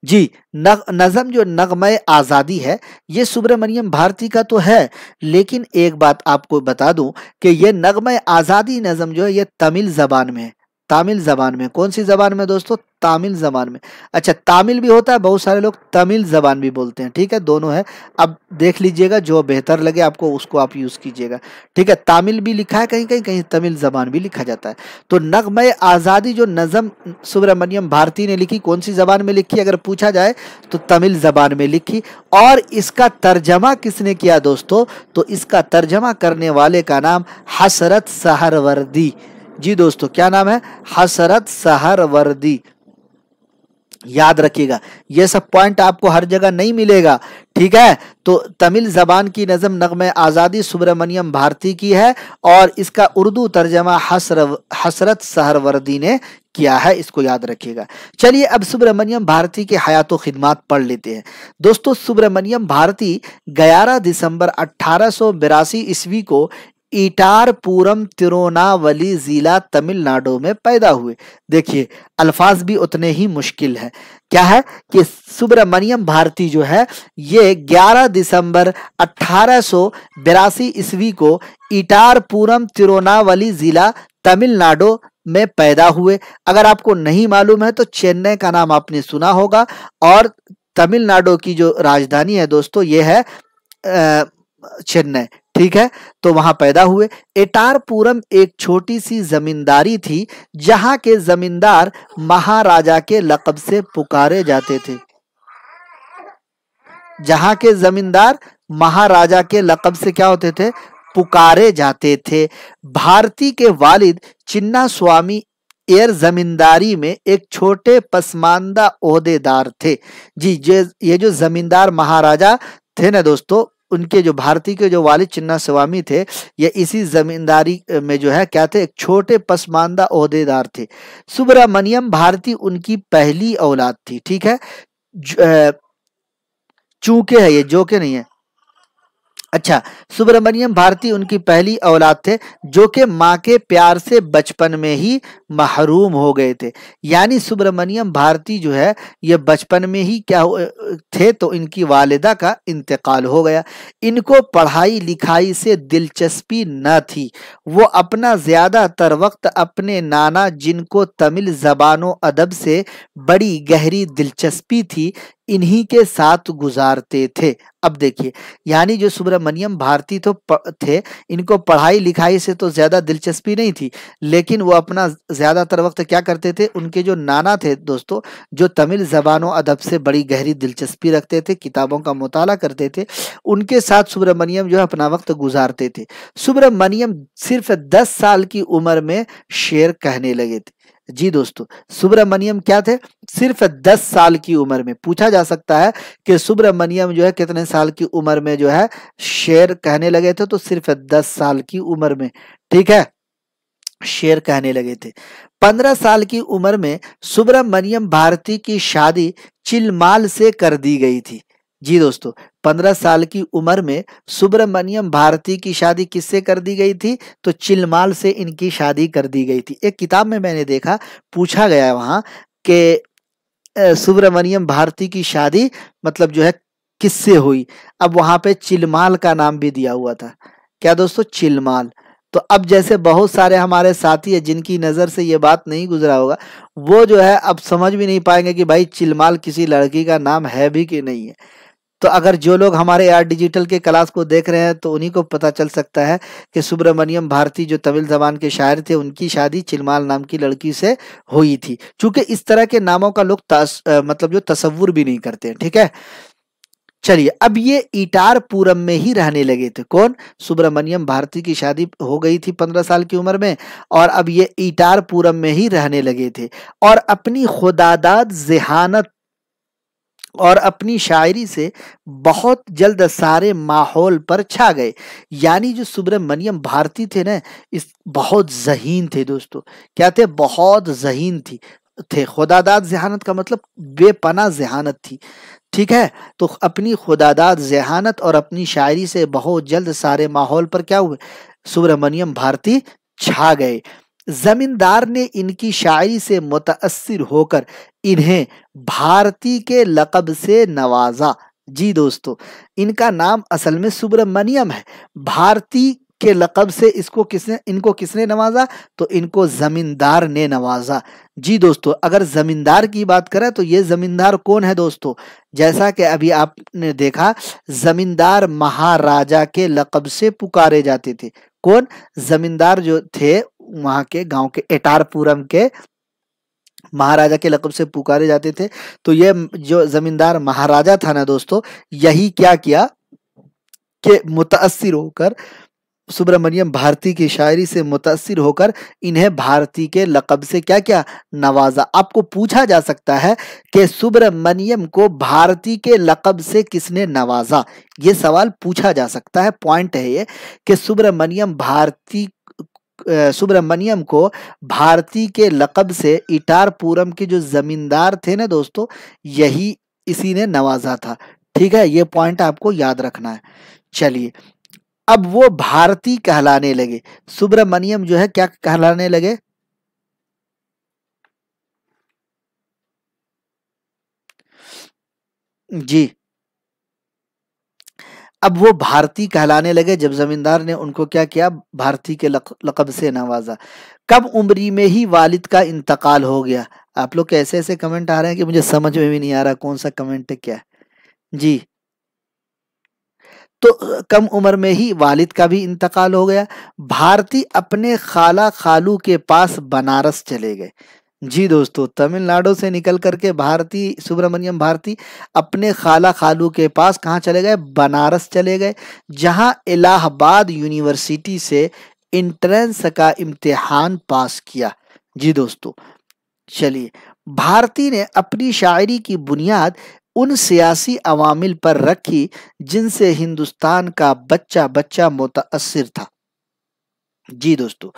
जी नग, नज़म जो नगम आज़ादी है ये सुब्रमण्यम भारती का तो है लेकिन एक बात आपको बता दूं कि ये नगम आज़ादी नज़म जो है ये तमिल ज़बान में है तमिल ज़बान में कौन सी ज़बान में दोस्तों तमिल ज़बान में अच्छा तमिल भी होता है बहुत सारे लोग तमिल ज़बान भी बोलते हैं ठीक है दोनों है अब देख लीजिएगा जो बेहतर लगे आपको उसको आप यूज़ कीजिएगा ठीक है तमिल भी लिखा है कहीं कहीं कहीं तमिल ज़बान भी लिखा जाता है तो नगमय आज़ादी जो नज़म सुब्रमण्यम भारती ने लिखी कौन सी ज़बान में लिखी अगर पूछा जाए तो तमिल ज़बान में लिखी और इसका तर्जमा किसने किया दोस्तों तो इसका तर्जमा करने वाले का नाम हसरत सहरवर्दी जी दोस्तों क्या नाम है हसरत सहरवर्दी याद रखिएगा ये सब पॉइंट आपको हर जगह नहीं मिलेगा ठीक है तो तमिल ज़बान की नज़म नगमे आज़ादी सुब्रमण्यम भारती की है और इसका उर्दू तर्जमा हसर हसरत सहरवर्दी ने किया है इसको याद रखिएगा चलिए अब सुब्रमण्यम भारती के हयात खिदमात पढ़ लेते हैं दोस्तों सुब्रमण्यम भारती 11 दिसंबर अट्ठारह ईस्वी को ईटारपुरम तिरुनावली जिला तमिलनाडु में पैदा हुए देखिए अल्फाज भी उतने ही मुश्किल है क्या है कि सुब्रमण्यम भारती जो है ये 11 दिसंबर अठारह ईस्वी को इटारपुरम तिरुनावली जिला तमिलनाडु में पैदा हुए अगर आपको नहीं मालूम है तो चेन्नई का नाम आपने सुना होगा और तमिलनाडु की जो राजधानी है दोस्तों ये है चेन्नई ठीक है तो वहां पैदा हुए एटारपुरम एक छोटी सी जमींदारी थी जहां के जमींदार महाराजा के लकब से पुकारे जाते थे जहां के जमींदार महाराजा के लकब से क्या होते थे पुकारे जाते थे भारती के वालिद चिन्ना स्वामी एयर जमींदारी में एक छोटे पसमानदा ओहदेदार थे जी ये ये जो जमींदार महाराजा थे ना दोस्तों उनके जो भारती के जो वालिद चिन्ना स्वामी थे ये इसी जमींदारी में जो है क्या थे एक छोटे पसमानदा अहदेदार थे सुब्रमण्यम भारती उनकी पहली औलाद थी ठीक है चूके है ये जो के नहीं है अच्छा सुब्रमण्यम भारती उनकी पहली औलाद थे जो कि माँ के प्यार से बचपन में ही महरूम हो गए थे यानी सुब्रमण्यम भारती जो है ये बचपन में ही क्या थे तो इनकी वालिदा का इंतकाल हो गया इनको पढ़ाई लिखाई से दिलचस्पी न थी वो अपना ज़्यादातर वक्त अपने नाना जिनको तमिल ज़बान अदब से बड़ी गहरी दिलचस्पी थी इन्हीं के साथ गुजारते थे अब देखिए यानी जो सुब्रमण्यम भारती तो थे इनको पढ़ाई लिखाई से तो ज़्यादा दिलचस्पी नहीं थी लेकिन वो अपना ज़्यादातर वक्त क्या करते थे उनके जो नाना थे दोस्तों जो तमिल जबान अदब से बड़ी गहरी दिलचस्पी रखते थे किताबों का मताल करते थे उनके साथ सुब्रमण्यम जो है अपना वक्त गुजारते थे सुब्रमण्यम सिर्फ दस साल की उम्र में शेर कहने लगे थे जी दोस्तों सुब्रमण्यम क्या थे सिर्फ दस साल की उम्र में पूछा जा सकता है कि सुब्रमण्यम जो है कितने साल की उम्र में जो है शेर कहने लगे थे तो सिर्फ दस साल की उम्र में ठीक है शेर कहने लगे थे पंद्रह साल की उम्र में सुब्रमण्यम भारती की शादी चिलमाल से कर दी गई थी जी दोस्तों पंद्रह साल की उम्र में सुब्रमण्यम भारती की शादी किससे कर दी गई थी तो चिलमाल से इनकी शादी कर दी गई थी एक किताब में मैंने देखा पूछा गया वहाँ के सुब्रमण्यम भारती की शादी मतलब जो है किससे हुई अब वहाँ पे चिलमाल का नाम भी दिया हुआ था क्या दोस्तों चिलमाल तो अब जैसे बहुत सारे हमारे साथी हैं जिनकी नज़र से ये बात नहीं गुजरा होगा वो जो है अब समझ भी नहीं पाएंगे कि भाई चिलमाल किसी लड़की का नाम है भी कि नहीं है तो अगर जो लोग हमारे आर डिजिटल के क्लास को देख रहे हैं तो उन्हीं को पता चल सकता है कि सुब्रमण्यम भारती जो तमिल जबान के शायर थे उनकी शादी चिलमाल नाम की लड़की से हुई थी चूंकि इस तरह के नामों का लोग मतलब जो तस्वुर भी नहीं करते ठीक है चलिए अब ये इटारपुरम में ही रहने लगे थे कौन सुब्रमण्यम भारती की शादी हो गई थी पंद्रह साल की उम्र में और अब ये इटारपुरम में ही रहने लगे थे और अपनी खुदादाद जहानत और अपनी शायरी से बहुत जल्द सारे माहौल पर छा गए यानी जो सुब्रमण्यम भारती थे ना इस बहुत जहीन थे दोस्तों क्या थे बहुत जहीन थी थे खुदादाद जहानत का मतलब बेपना जहानत थी ठीक है तो अपनी खुदादाद जहानत और अपनी शायरी से बहुत जल्द सारे माहौल पर क्या हुए सुब्रमण्यम भारती छा गए जमींदार ने इनकी शायरी से मुतासर होकर इन्हें भारती के लकब से नवाजा जी दोस्तों इनका नाम असल में सुब्रमण्यम है भारती के लकब से इसको किसने इनको किसने नवाजा तो इनको ज़मींदार ने नवाजा जी दोस्तों अगर ज़मींदार की बात करें तो ये ज़मींदार कौन है दोस्तों जैसा कि अभी आपने देखा ज़मींदार महाराजा के लकब से पुकारे जाते थे कौन ज़मींदार जो थे वहाँ के गांव के एटारपुरम के महाराजा के लकब से पुकारे जाते थे तो ये जो जमींदार महाराजा था ना दोस्तों यही क्या किया कि मुतासर होकर सुब्रमण्यम भारती की शायरी से मुतासर होकर इन्हें भारती के लकब से क्या क्या नवाजा आपको पूछा जा सकता है कि सुब्रमण्यम को भारती के लकब से किसने नवाजा ये सवाल पूछा जा सकता है पॉइंट है ये कि सुब्रमण्यम भारती सुब्रमण्यम को भारती के लकब से इटारपुरम के जो जमींदार थे ना दोस्तों यही इसी ने नवाजा था ठीक है ये पॉइंट आपको याद रखना है चलिए अब वो भारती कहलाने लगे सुब्रमण्यम जो है क्या कहलाने लगे जी अब वो भारती कहलाने लगे जब जमींदार ने उनको क्या किया भारती के लक, लकब से नवाजा कम उम्री में ही वालिद का इंतकाल हो गया आप लोग कैसे ऐसे ऐसे कमेंट आ रहे हैं कि मुझे समझ में भी नहीं आ रहा कौन सा कमेंट है क्या जी तो कम उम्र में ही वालिद का भी इंतकाल हो गया भारती अपने खाला खालू के पास बनारस चले गए जी दोस्तों तमिलनाडु से निकल करके भारती सुब्रमण्यम भारती अपने खाला खालू के पास कहाँ चले गए बनारस चले गए जहाँ इलाहाबाद यूनिवर्सिटी से इंट्रेंस का इम्तिहान पास किया जी दोस्तों चलिए भारती ने अपनी शायरी की बुनियाद उन सियासी अवामिल पर रखी जिनसे हिंदुस्तान का बच्चा बच्चा मुतासर था जी दोस्तों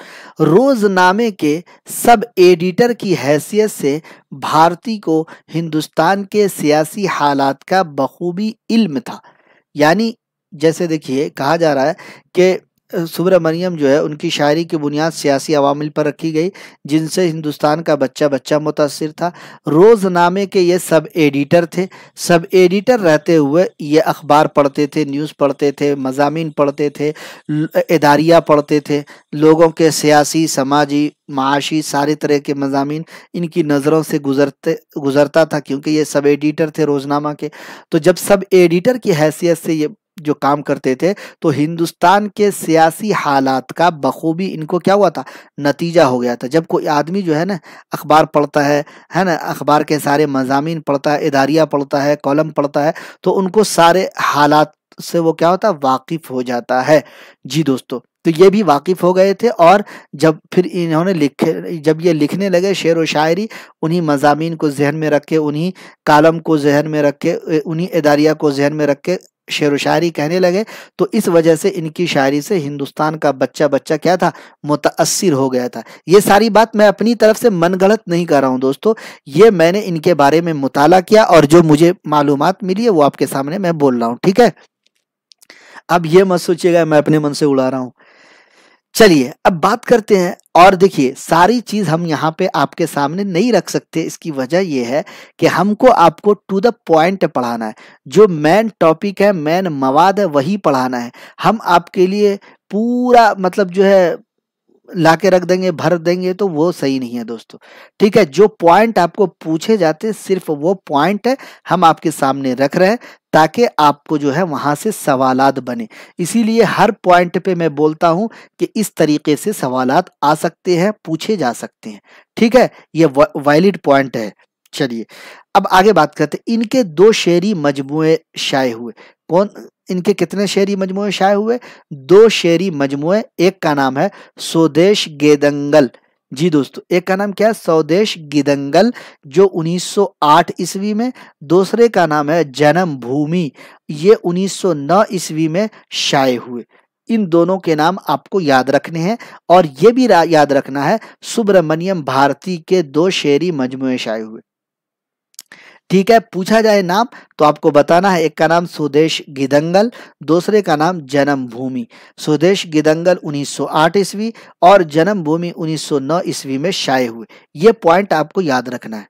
रोजनामे के सब एडिटर की हैसियत से भारती को हिंदुस्तान के सियासी हालात का बखूबी इल्म था यानी जैसे देखिए कहा जा रहा है कि सुब्रमण्यम जो है उनकी शायरी की बुनियाद सियासी अवामिल पर रखी गई जिनसे हिंदुस्तान का बच्चा बच्चा मुतासर था रोज़नामे के ये सब एडिटर थे सब एडिटर रहते हुए ये अखबार पढ़ते थे न्यूज़ पढ़ते थे मजामी पढ़ते थे इदारिया पढ़ते थे लोगों के सियासी समाजी माशी सारे तरह के मजामी इनकी नज़रों से गुजरते गुजरता था क्योंकि ये सब एडिटर थे रोज़नामा के तो जब सब एडिटर की हैसियत से ये जो काम करते थे तो हिंदुस्तान के सियासी हालात का बखूबी इनको क्या हुआ था नतीजा हो गया था जब कोई आदमी जो है ना अखबार पढ़ता है है ना अखबार के सारे मजामी पढ़ता है इदारिया पढ़ता है कॉलम पढ़ता है तो उनको सारे हालात से वो क्या होता है वाकिफ हो जाता है जी दोस्तों तो ये भी वाकिफ हो गए थे और जब फिर इन्होंने लिखे जब ये लिखने लगे शेर व शायरी उन्हीं मजामी को जहन में रख के उन्हीं कालम को जहन में रख के उन्हीं इदारिया को जहन में रख के शेर शायरी कहने लगे तो इस वजह से इनकी शायरी से हिंदुस्तान का बच्चा बच्चा क्या था मुतासर हो गया था ये सारी बात मैं अपनी तरफ से मन गलत नहीं कर रहा हूँ दोस्तों ये मैंने इनके बारे में मुताला किया और जो मुझे मालूम मिली है वो आपके सामने मैं बोल रहा हूँ ठीक है अब ये मत सोचिएगा मैं अपने मन से उड़ा रहा हूँ चलिए अब बात करते हैं और देखिए सारी चीज हम यहाँ पे आपके सामने नहीं रख सकते इसकी वजह यह है कि हमको आपको टू द पॉइंट पढ़ाना है जो मेन टॉपिक है मेन मवाद है वही पढ़ाना है हम आपके लिए पूरा मतलब जो है ला के रख देंगे भर देंगे तो वो सही नहीं है दोस्तों ठीक है जो पॉइंट आपको पूछे जाते सिर्फ वो पॉइंट है हम आपके सामने रख रहे हैं ताकि आपको जो है वहाँ से सवालात बने इसीलिए हर पॉइंट पे मैं बोलता हूँ कि इस तरीके से सवालात आ सकते हैं पूछे जा सकते हैं ठीक है ये वैलिड पॉइंट है चलिए अब आगे बात करते इनके दो शेरी मजमुए शाये हुए कौन इनके कितने शेरी मजमू शाये हुए दो शेरी मजमू एक का नाम है स्वदेश गेदंगल जी दोस्तों एक का नाम क्या है स्वदेश गिदंगल जो 1908 ईस्वी में दूसरे का नाम है जन्म भूमि ये 1909 ईस्वी में शाये हुए इन दोनों के नाम आपको याद रखने हैं और ये भी याद रखना है सुब्रमण्यम भारती के दो शेरी मजमू शाये हुए ठीक है पूछा जाए नाम तो आपको बताना है एक का नाम स्वदेश गिदंगल दूसरे का नाम जन्मभूमि स्वदेश गिदंगल 1908 ईस्वी और जन्मभूमि 1909 ईस्वी में शाये हुए ये पॉइंट आपको याद रखना है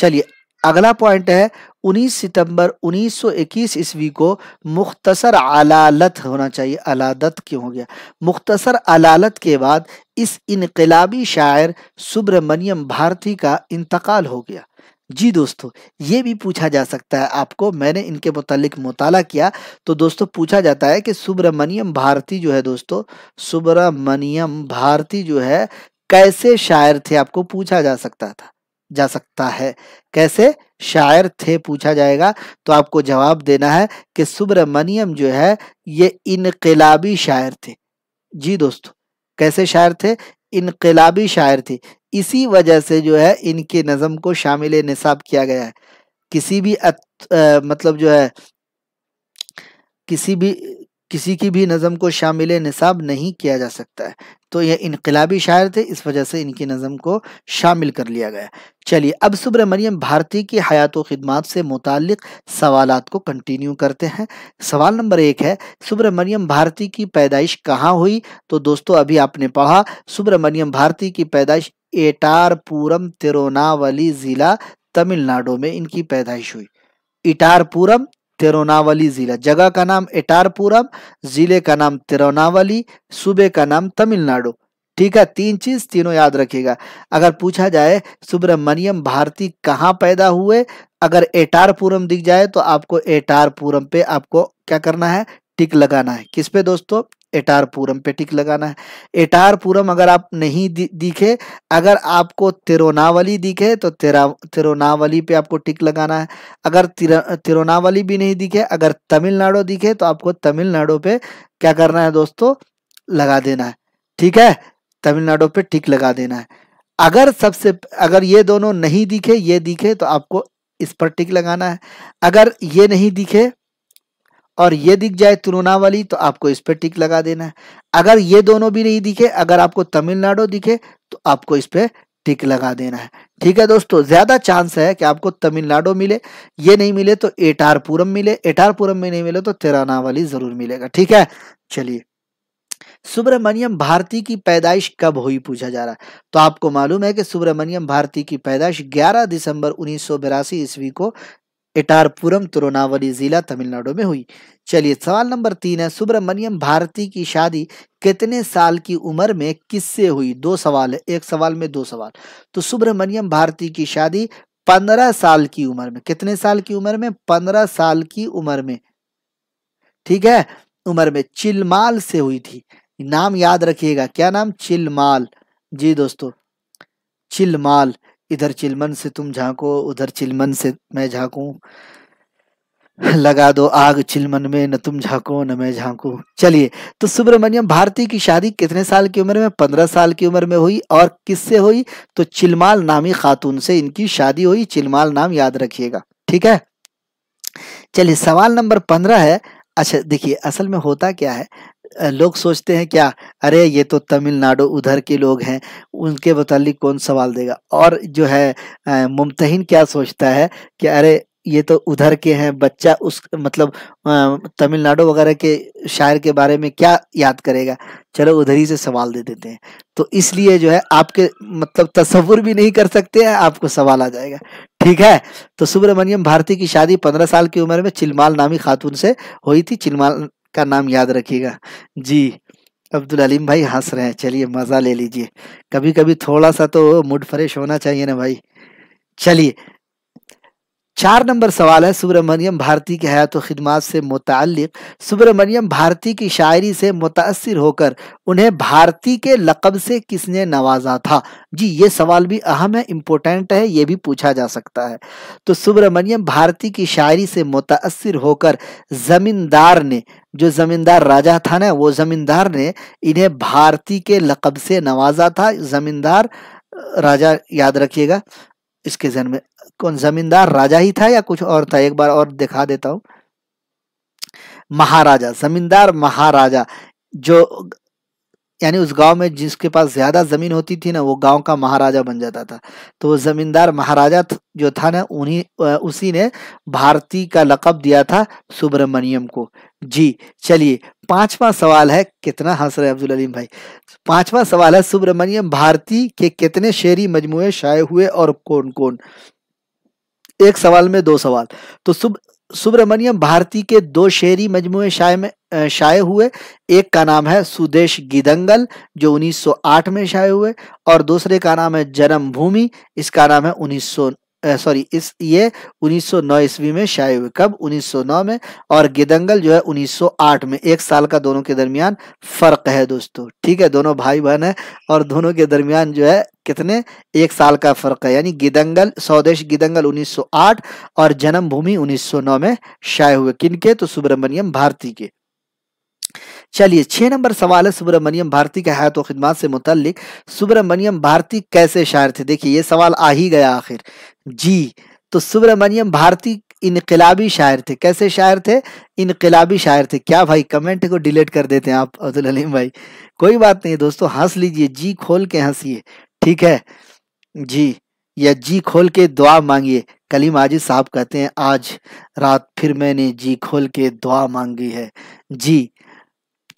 चलिए अगला पॉइंट है 19 सितंबर 1921 ईस्वी को मुख्तसर अलालत होना चाहिए अलादत क्यों हो गया मुख्तसर अलालत के बाद इस इनकलाबी शायर सुब्रमण्यम भारती का इंतकाल हो गया जी दोस्तों ये भी पूछा जा सकता है आपको मैंने इनके मतलब मुताला किया तो दोस्तों पूछा जाता है कि सुब्रमण्यम भारती जो है दोस्तों सुब्रमण्यम भारती जो है कैसे शायर थे आपको पूछा जा सकता था जा सकता है कैसे शायर थे पूछा जाएगा तो आपको जवाब देना है कि सुब्रमण्यम जो है ये इनकलाबी शायर थे जी दोस्तों कैसे शायर थे इनकलाबी शायर थे इसी वजह से जो है इनके नज़म को शामिल निसाब किया गया है किसी भी अत, आ, मतलब जो है किसी भी किसी की भी नज़म को शामिल निसाब नहीं किया जा सकता है तो यह इनकलाबी शायर थे इस वजह से इनकी नज़म को शामिल कर लिया गया चलिए अब सुब्रमण्यम भारती की हयात व खदमात से मुतल सवाल को कंटिन्यू करते हैं सवाल नंबर एक है सुब्रमण्यम भारती की पैदाइश कहाँ हुई तो दोस्तों अभी आपने पढ़ा सुब्रमण्यम भारती की पैदाइश एटारपुरम तिरुनावली ज़िला तमिलनाडु में इनकी पैदाइश हुई इटारपुरम तिरुनावली जिला जगह का नाम एटारपुरम जिले का नाम तिरुनावली सूबे का नाम तमिलनाडु ठीक है तीन चीज तीनों याद रखिएगा अगर पूछा जाए सुब्रमण्यम भारती कहाँ पैदा हुए अगर एटारपुरम दिख जाए तो आपको एटारपुरम पे आपको क्या करना है टिक लगाना है किस पे दोस्तों एटार पूरम पे टिक लगाना है एटार पूरम अगर आप नहीं दिखे अगर आपको तिरुनावली दिखे तो तेरा तिरुनावली पे आपको टिक लगाना है अगर तिरुनावली भी नहीं दिखे अगर तमिलनाडु दिखे तो आपको तमिलनाडु पे क्या करना है दोस्तों लगा देना है ठीक है तमिलनाडु पे टिक लगा देना है अगर सबसे अगर ये दोनों नहीं दिखे ये दिखे तो आपको इस पर टिक लगाना है अगर ये नहीं दिखे और ये दिख जाए तिरुनावली तो आपको इस पर टिक लगा देना है अगर ये दोनों भी नहीं दिखे अगर आपको तमिलनाडु दिखे तो आपको इस पर टिक लगा देना है ठीक है दोस्तों ज्यादा चांस है कि आपको तमिलनाडु मिले ये नहीं मिले तो एटारपुरम मिले एटारपुरम में नहीं मिले तो तिरानावली जरूर मिलेगा ठीक है चलिए सुब्रमण्यम भारती की पैदाइश कब हुई पूछा जा रहा है तो आपको मालूम है कि सुब्रमण्यम भारती की पैदाइश 11 दिसंबर उन्नीस ईस्वी को इटारपुरम तुरुनावली जिला तमिलनाडु में हुई चलिए सवाल नंबर तीन है सुब्रमण्यम भारती की शादी कितने साल की उम्र में किससे हुई दो सवाल है एक सवाल में दो सवाल तो सुब्रमण्यम भारती की शादी पंद्रह साल की उम्र में कितने साल की उम्र में पंद्रह साल की उम्र में ठीक है उम्र में चिलमाल से हुई थी नाम याद रखिएगा क्या नाम चिलमाल जी दोस्तों चिलमाल इधर चिलमन से तुम झांको उधर चिलमन से मैं झांकू लगा दो आग चिलमन में न तुम झांको न मैं झांकू चलिए तो सुब्रमण्यम भारती की शादी कितने साल की उम्र में पंद्रह साल की उम्र में हुई और किससे हुई तो चिलमाल नामी खातून से इनकी शादी हुई चिलमाल नाम याद रखिएगा ठीक है चलिए सवाल नंबर पंद्रह है अच्छा देखिए असल में होता क्या है लोग सोचते हैं क्या अरे ये तो तमिलनाडु उधर के लोग हैं उनके मतलब कौन सवाल देगा और जो है मुमतहिन क्या सोचता है कि अरे ये तो उधर के हैं बच्चा उस मतलब तमिलनाडु वगैरह के शायर के बारे में क्या याद करेगा चलो उधर ही से सवाल दे देते हैं तो इसलिए जो है आपके मतलब तस्वुर भी नहीं कर सकते हैं आपको सवाल आ जाएगा ठीक है तो सुब्रमण्यम भारती की शादी पंद्रह साल की उम्र में चिलमाल नामी खातून से हुई थी चिलमाल का नाम याद रखिएगा जी अब्दुल अलीम भाई हंस रहे हैं चलिए मज़ा ले लीजिए कभी कभी थोड़ा सा तो मूड फ्रेश होना चाहिए ना भाई चलिए चार नंबर सवाल है सुब्रमण्यम भारती के हयात खिदमात से मुतल सुब्रमण्यम भारती की शायरी से मुतासर होकर उन्हें भारती के लकब से किसने नवाजा था जी ये सवाल भी अहम है इम्पोर्टेंट है ये भी पूछा जा सकता है तो सुब्रमण्यम भारती की शायरी से मुतासर होकर ज़मींदार ने जो ज़मींदार राजा था ना वो ज़मींदार ने इन्हें भारती के लकब से नवाजा था ज़मींदार राजा याद रखिएगा इसके जन में कौन जमींदार राजा ही था या कुछ और था एक बार और दिखा देता हूं महाराजा जमींदार महाराजा जो यानी उस गांव में जिसके पास ज्यादा जमीन होती थी ना वो गांव का महाराजा बन जाता था तो वो जमींदार महाराजा जो था ना उन्हीं उसी ने भारती का लकब दिया था सुब्रमण्यम को जी चलिए पांचवा सवाल है कितना हंस रहे अब्दुल अलीम भाई पांचवा सवाल है सुब्रमण्यम भारती के कितने शेरी मजमुए शाये हुए और कौन कौन एक सवाल में दो सवाल तो सुब सुब्रमण्यम भारती के दो शेरी मजमुए शाये में शाये हुए एक का नाम है सुदेश गिदंगल जो 1908 में शाये हुए और दूसरे का नाम है जन्मभूमि इसका नाम है उन्नीस सॉरी इस ये 1909 ईस्वी में शाये हुए कब 1909 में और गिदंगल जो है 1908 में एक साल का दोनों के दरमियान फर्क है दोस्तों ठीक है दोनों भाई बहन है और दोनों के दरमियान जो है कितने एक साल का फर्क है यानी गिदंगल स्वदेश गिदंगल 1908 और जन्मभूमि 1909 में शाये हुए किनके तो सुब्रमण्यम भारती के चलिए छह नंबर सवाल है सुब्रमण्यम भारती के हयात व खिदमत से मुतलिक सुब्रमण्यम भारती कैसे शायर थे देखिए ये सवाल आ ही गया आखिर जी तो सुब्रमण्यम भारती इनकलाबी शायर थे कैसे शायर थे इनकलाबी शायर थे क्या भाई कमेंट को डिलीट कर देते हैं आप अब्दुल हलीम भाई कोई बात नहीं दोस्तों हंस लीजिए जी खोल के हंसिए ठीक है जी या जी खोल के दुआ मांगिए कलीम आजी साहब कहते हैं आज रात फिर मैंने जी खोल के दुआ मांगी है जी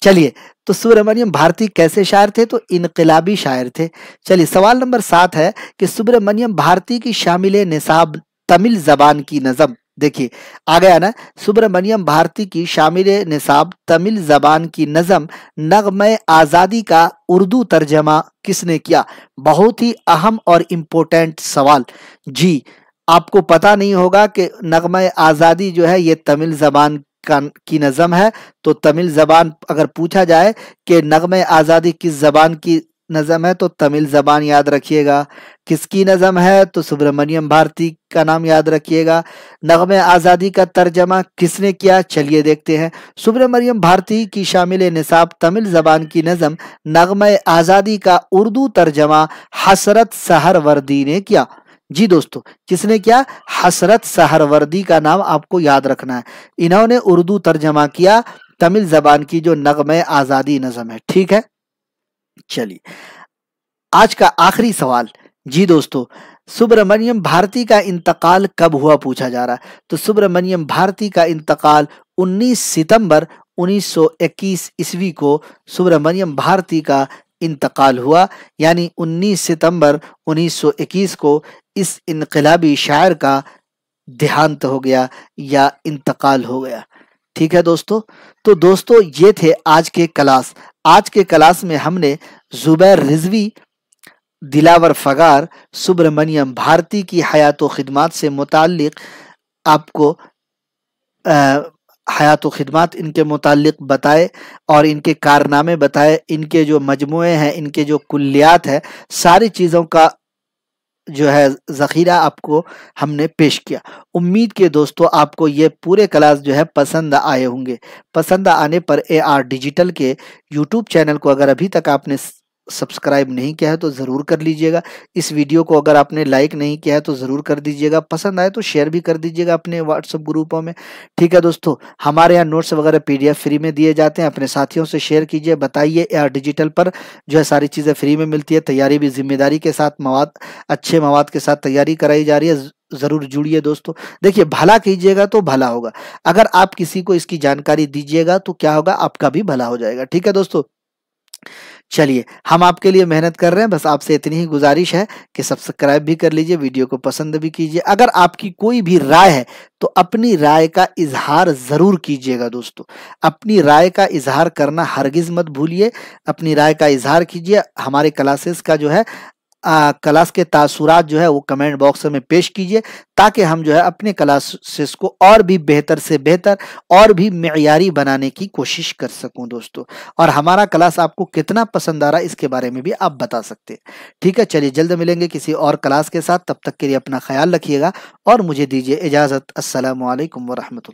चलिए तो सुब्रमण्यम भारती कैसे शायर थे तो इनकलाबी शायर थे चलिए सवाल नंबर सात है कि सुब्रमण्यम भारती की शामिल निसाब तमिल जबान की नज़म देखिए आ गया ना सुब्रमण्यम भारती की शामिल निसाब तमिल जबान की नज़म नगमय आज़ादी का उर्दू तर्जमा किसने किया बहुत ही अहम और इम्पोर्टेंट सवाल जी आपको पता नहीं होगा कि नगमय आज़ादी जो है ये तमिल जबान की नज़म है तो तमिल ज़बान अगर पूछा जाए कि नगम आज़ादी किस ज़बान की नज़म है तो तमिल ज़बान याद रखिएगा किसकी नज़म है तो सुब्रमण्यम भारती का नाम याद रखिएगा नगम आज़ादी का तर्जमा किसने किया चलिए देखते हैं सुब्रमण्यम भारती की शामिल निसाब तमिल ज़बान की नज़म नगम आज़ादी का उर्दू तर्जमा हसरत सहर वर्दी ने किया जी दोस्तों जिसने क्या हसरत सहरवर्दी का नाम आपको याद रखना है इन्होंने उर्दू तर्जमा किया तमिल जबान की जो नगम आज़ादी नज़म है ठीक है चलिए आज का आखिरी सवाल जी दोस्तों सुब्रमण्यम भारती का इंतकाल कब हुआ पूछा जा रहा है तो सुब्रमण्यम भारती का इंतकाल 19 सितंबर 1921 ईस्वी को सुब्रमण्यम भारती का इंतकाल हुआ यानी 19 सितंबर 1921 को इस इनकलाबी शायर का देहांत हो गया या इंतकाल हो गया ठीक है दोस्तों तो दोस्तों ये थे आज के क्लास आज के क्लास में हमने जुबैर रिजवी दिलावर फ़गार सुब्रमण्यम भारती की हयात खिदमात से मुतक आपको हयात हयात खदमात इनके मुतक बताए और इनके कारनामे बताए इनके जो मजमू हैं इनके जो कुल्लियात है सारी चीज़ों का जो है ज़ख़ीरा आपको हमने पेश किया उम्मीद के दोस्तों आपको ये पूरे क्लास जो है पसंद आए होंगे पसंद आने पर ए आर डिजिटल के यूट्यूब चैनल को अगर अभी तक आपने सब्सक्राइब नहीं किया है तो ज़रूर कर लीजिएगा इस वीडियो को अगर आपने लाइक नहीं किया है तो ज़रूर कर दीजिएगा पसंद आए तो शेयर भी कर दीजिएगा अपने व्हाट्सअप ग्रुपों में ठीक है दोस्तों हमारे यहाँ नोट्स वगैरह पी फ्री में दिए जाते हैं अपने साथियों से शेयर कीजिए बताइए या डिजिटल पर जो है सारी चीज़ें फ्री में मिलती है तैयारी भी जिम्मेदारी के साथ मवाद अच्छे मवाद के साथ तैयारी कराई जा रही है ज़रूर जुड़िए दोस्तों देखिए भला कीजिएगा तो भला होगा अगर आप किसी को इसकी जानकारी दीजिएगा तो क्या होगा आपका भी भला हो जाएगा ठीक है दोस्तों चलिए हम आपके लिए मेहनत कर रहे हैं बस आपसे इतनी ही गुजारिश है कि सब्सक्राइब भी कर लीजिए वीडियो को पसंद भी कीजिए अगर आपकी कोई भी राय है तो अपनी राय का इजहार ज़रूर कीजिएगा दोस्तों अपनी राय का इजहार करना हरगिज़ मत भूलिए अपनी राय का इजहार कीजिए हमारे क्लासेस का जो है क्लास के तासुरात जो है वो कमेंट बॉक्स में पेश कीजिए ताकि हम जो है अपने क्लासेस को और भी बेहतर से बेहतर और भी मैारी बनाने की कोशिश कर सकूं दोस्तों और हमारा क्लास आपको कितना पसंद आ रहा है इसके बारे में भी आप बता सकते हैं ठीक है चलिए जल्द मिलेंगे किसी और क्लास के साथ तब तक के लिए अपना ख्याल रखिएगा और मुझे दीजिए इजाज़त असल वरहमल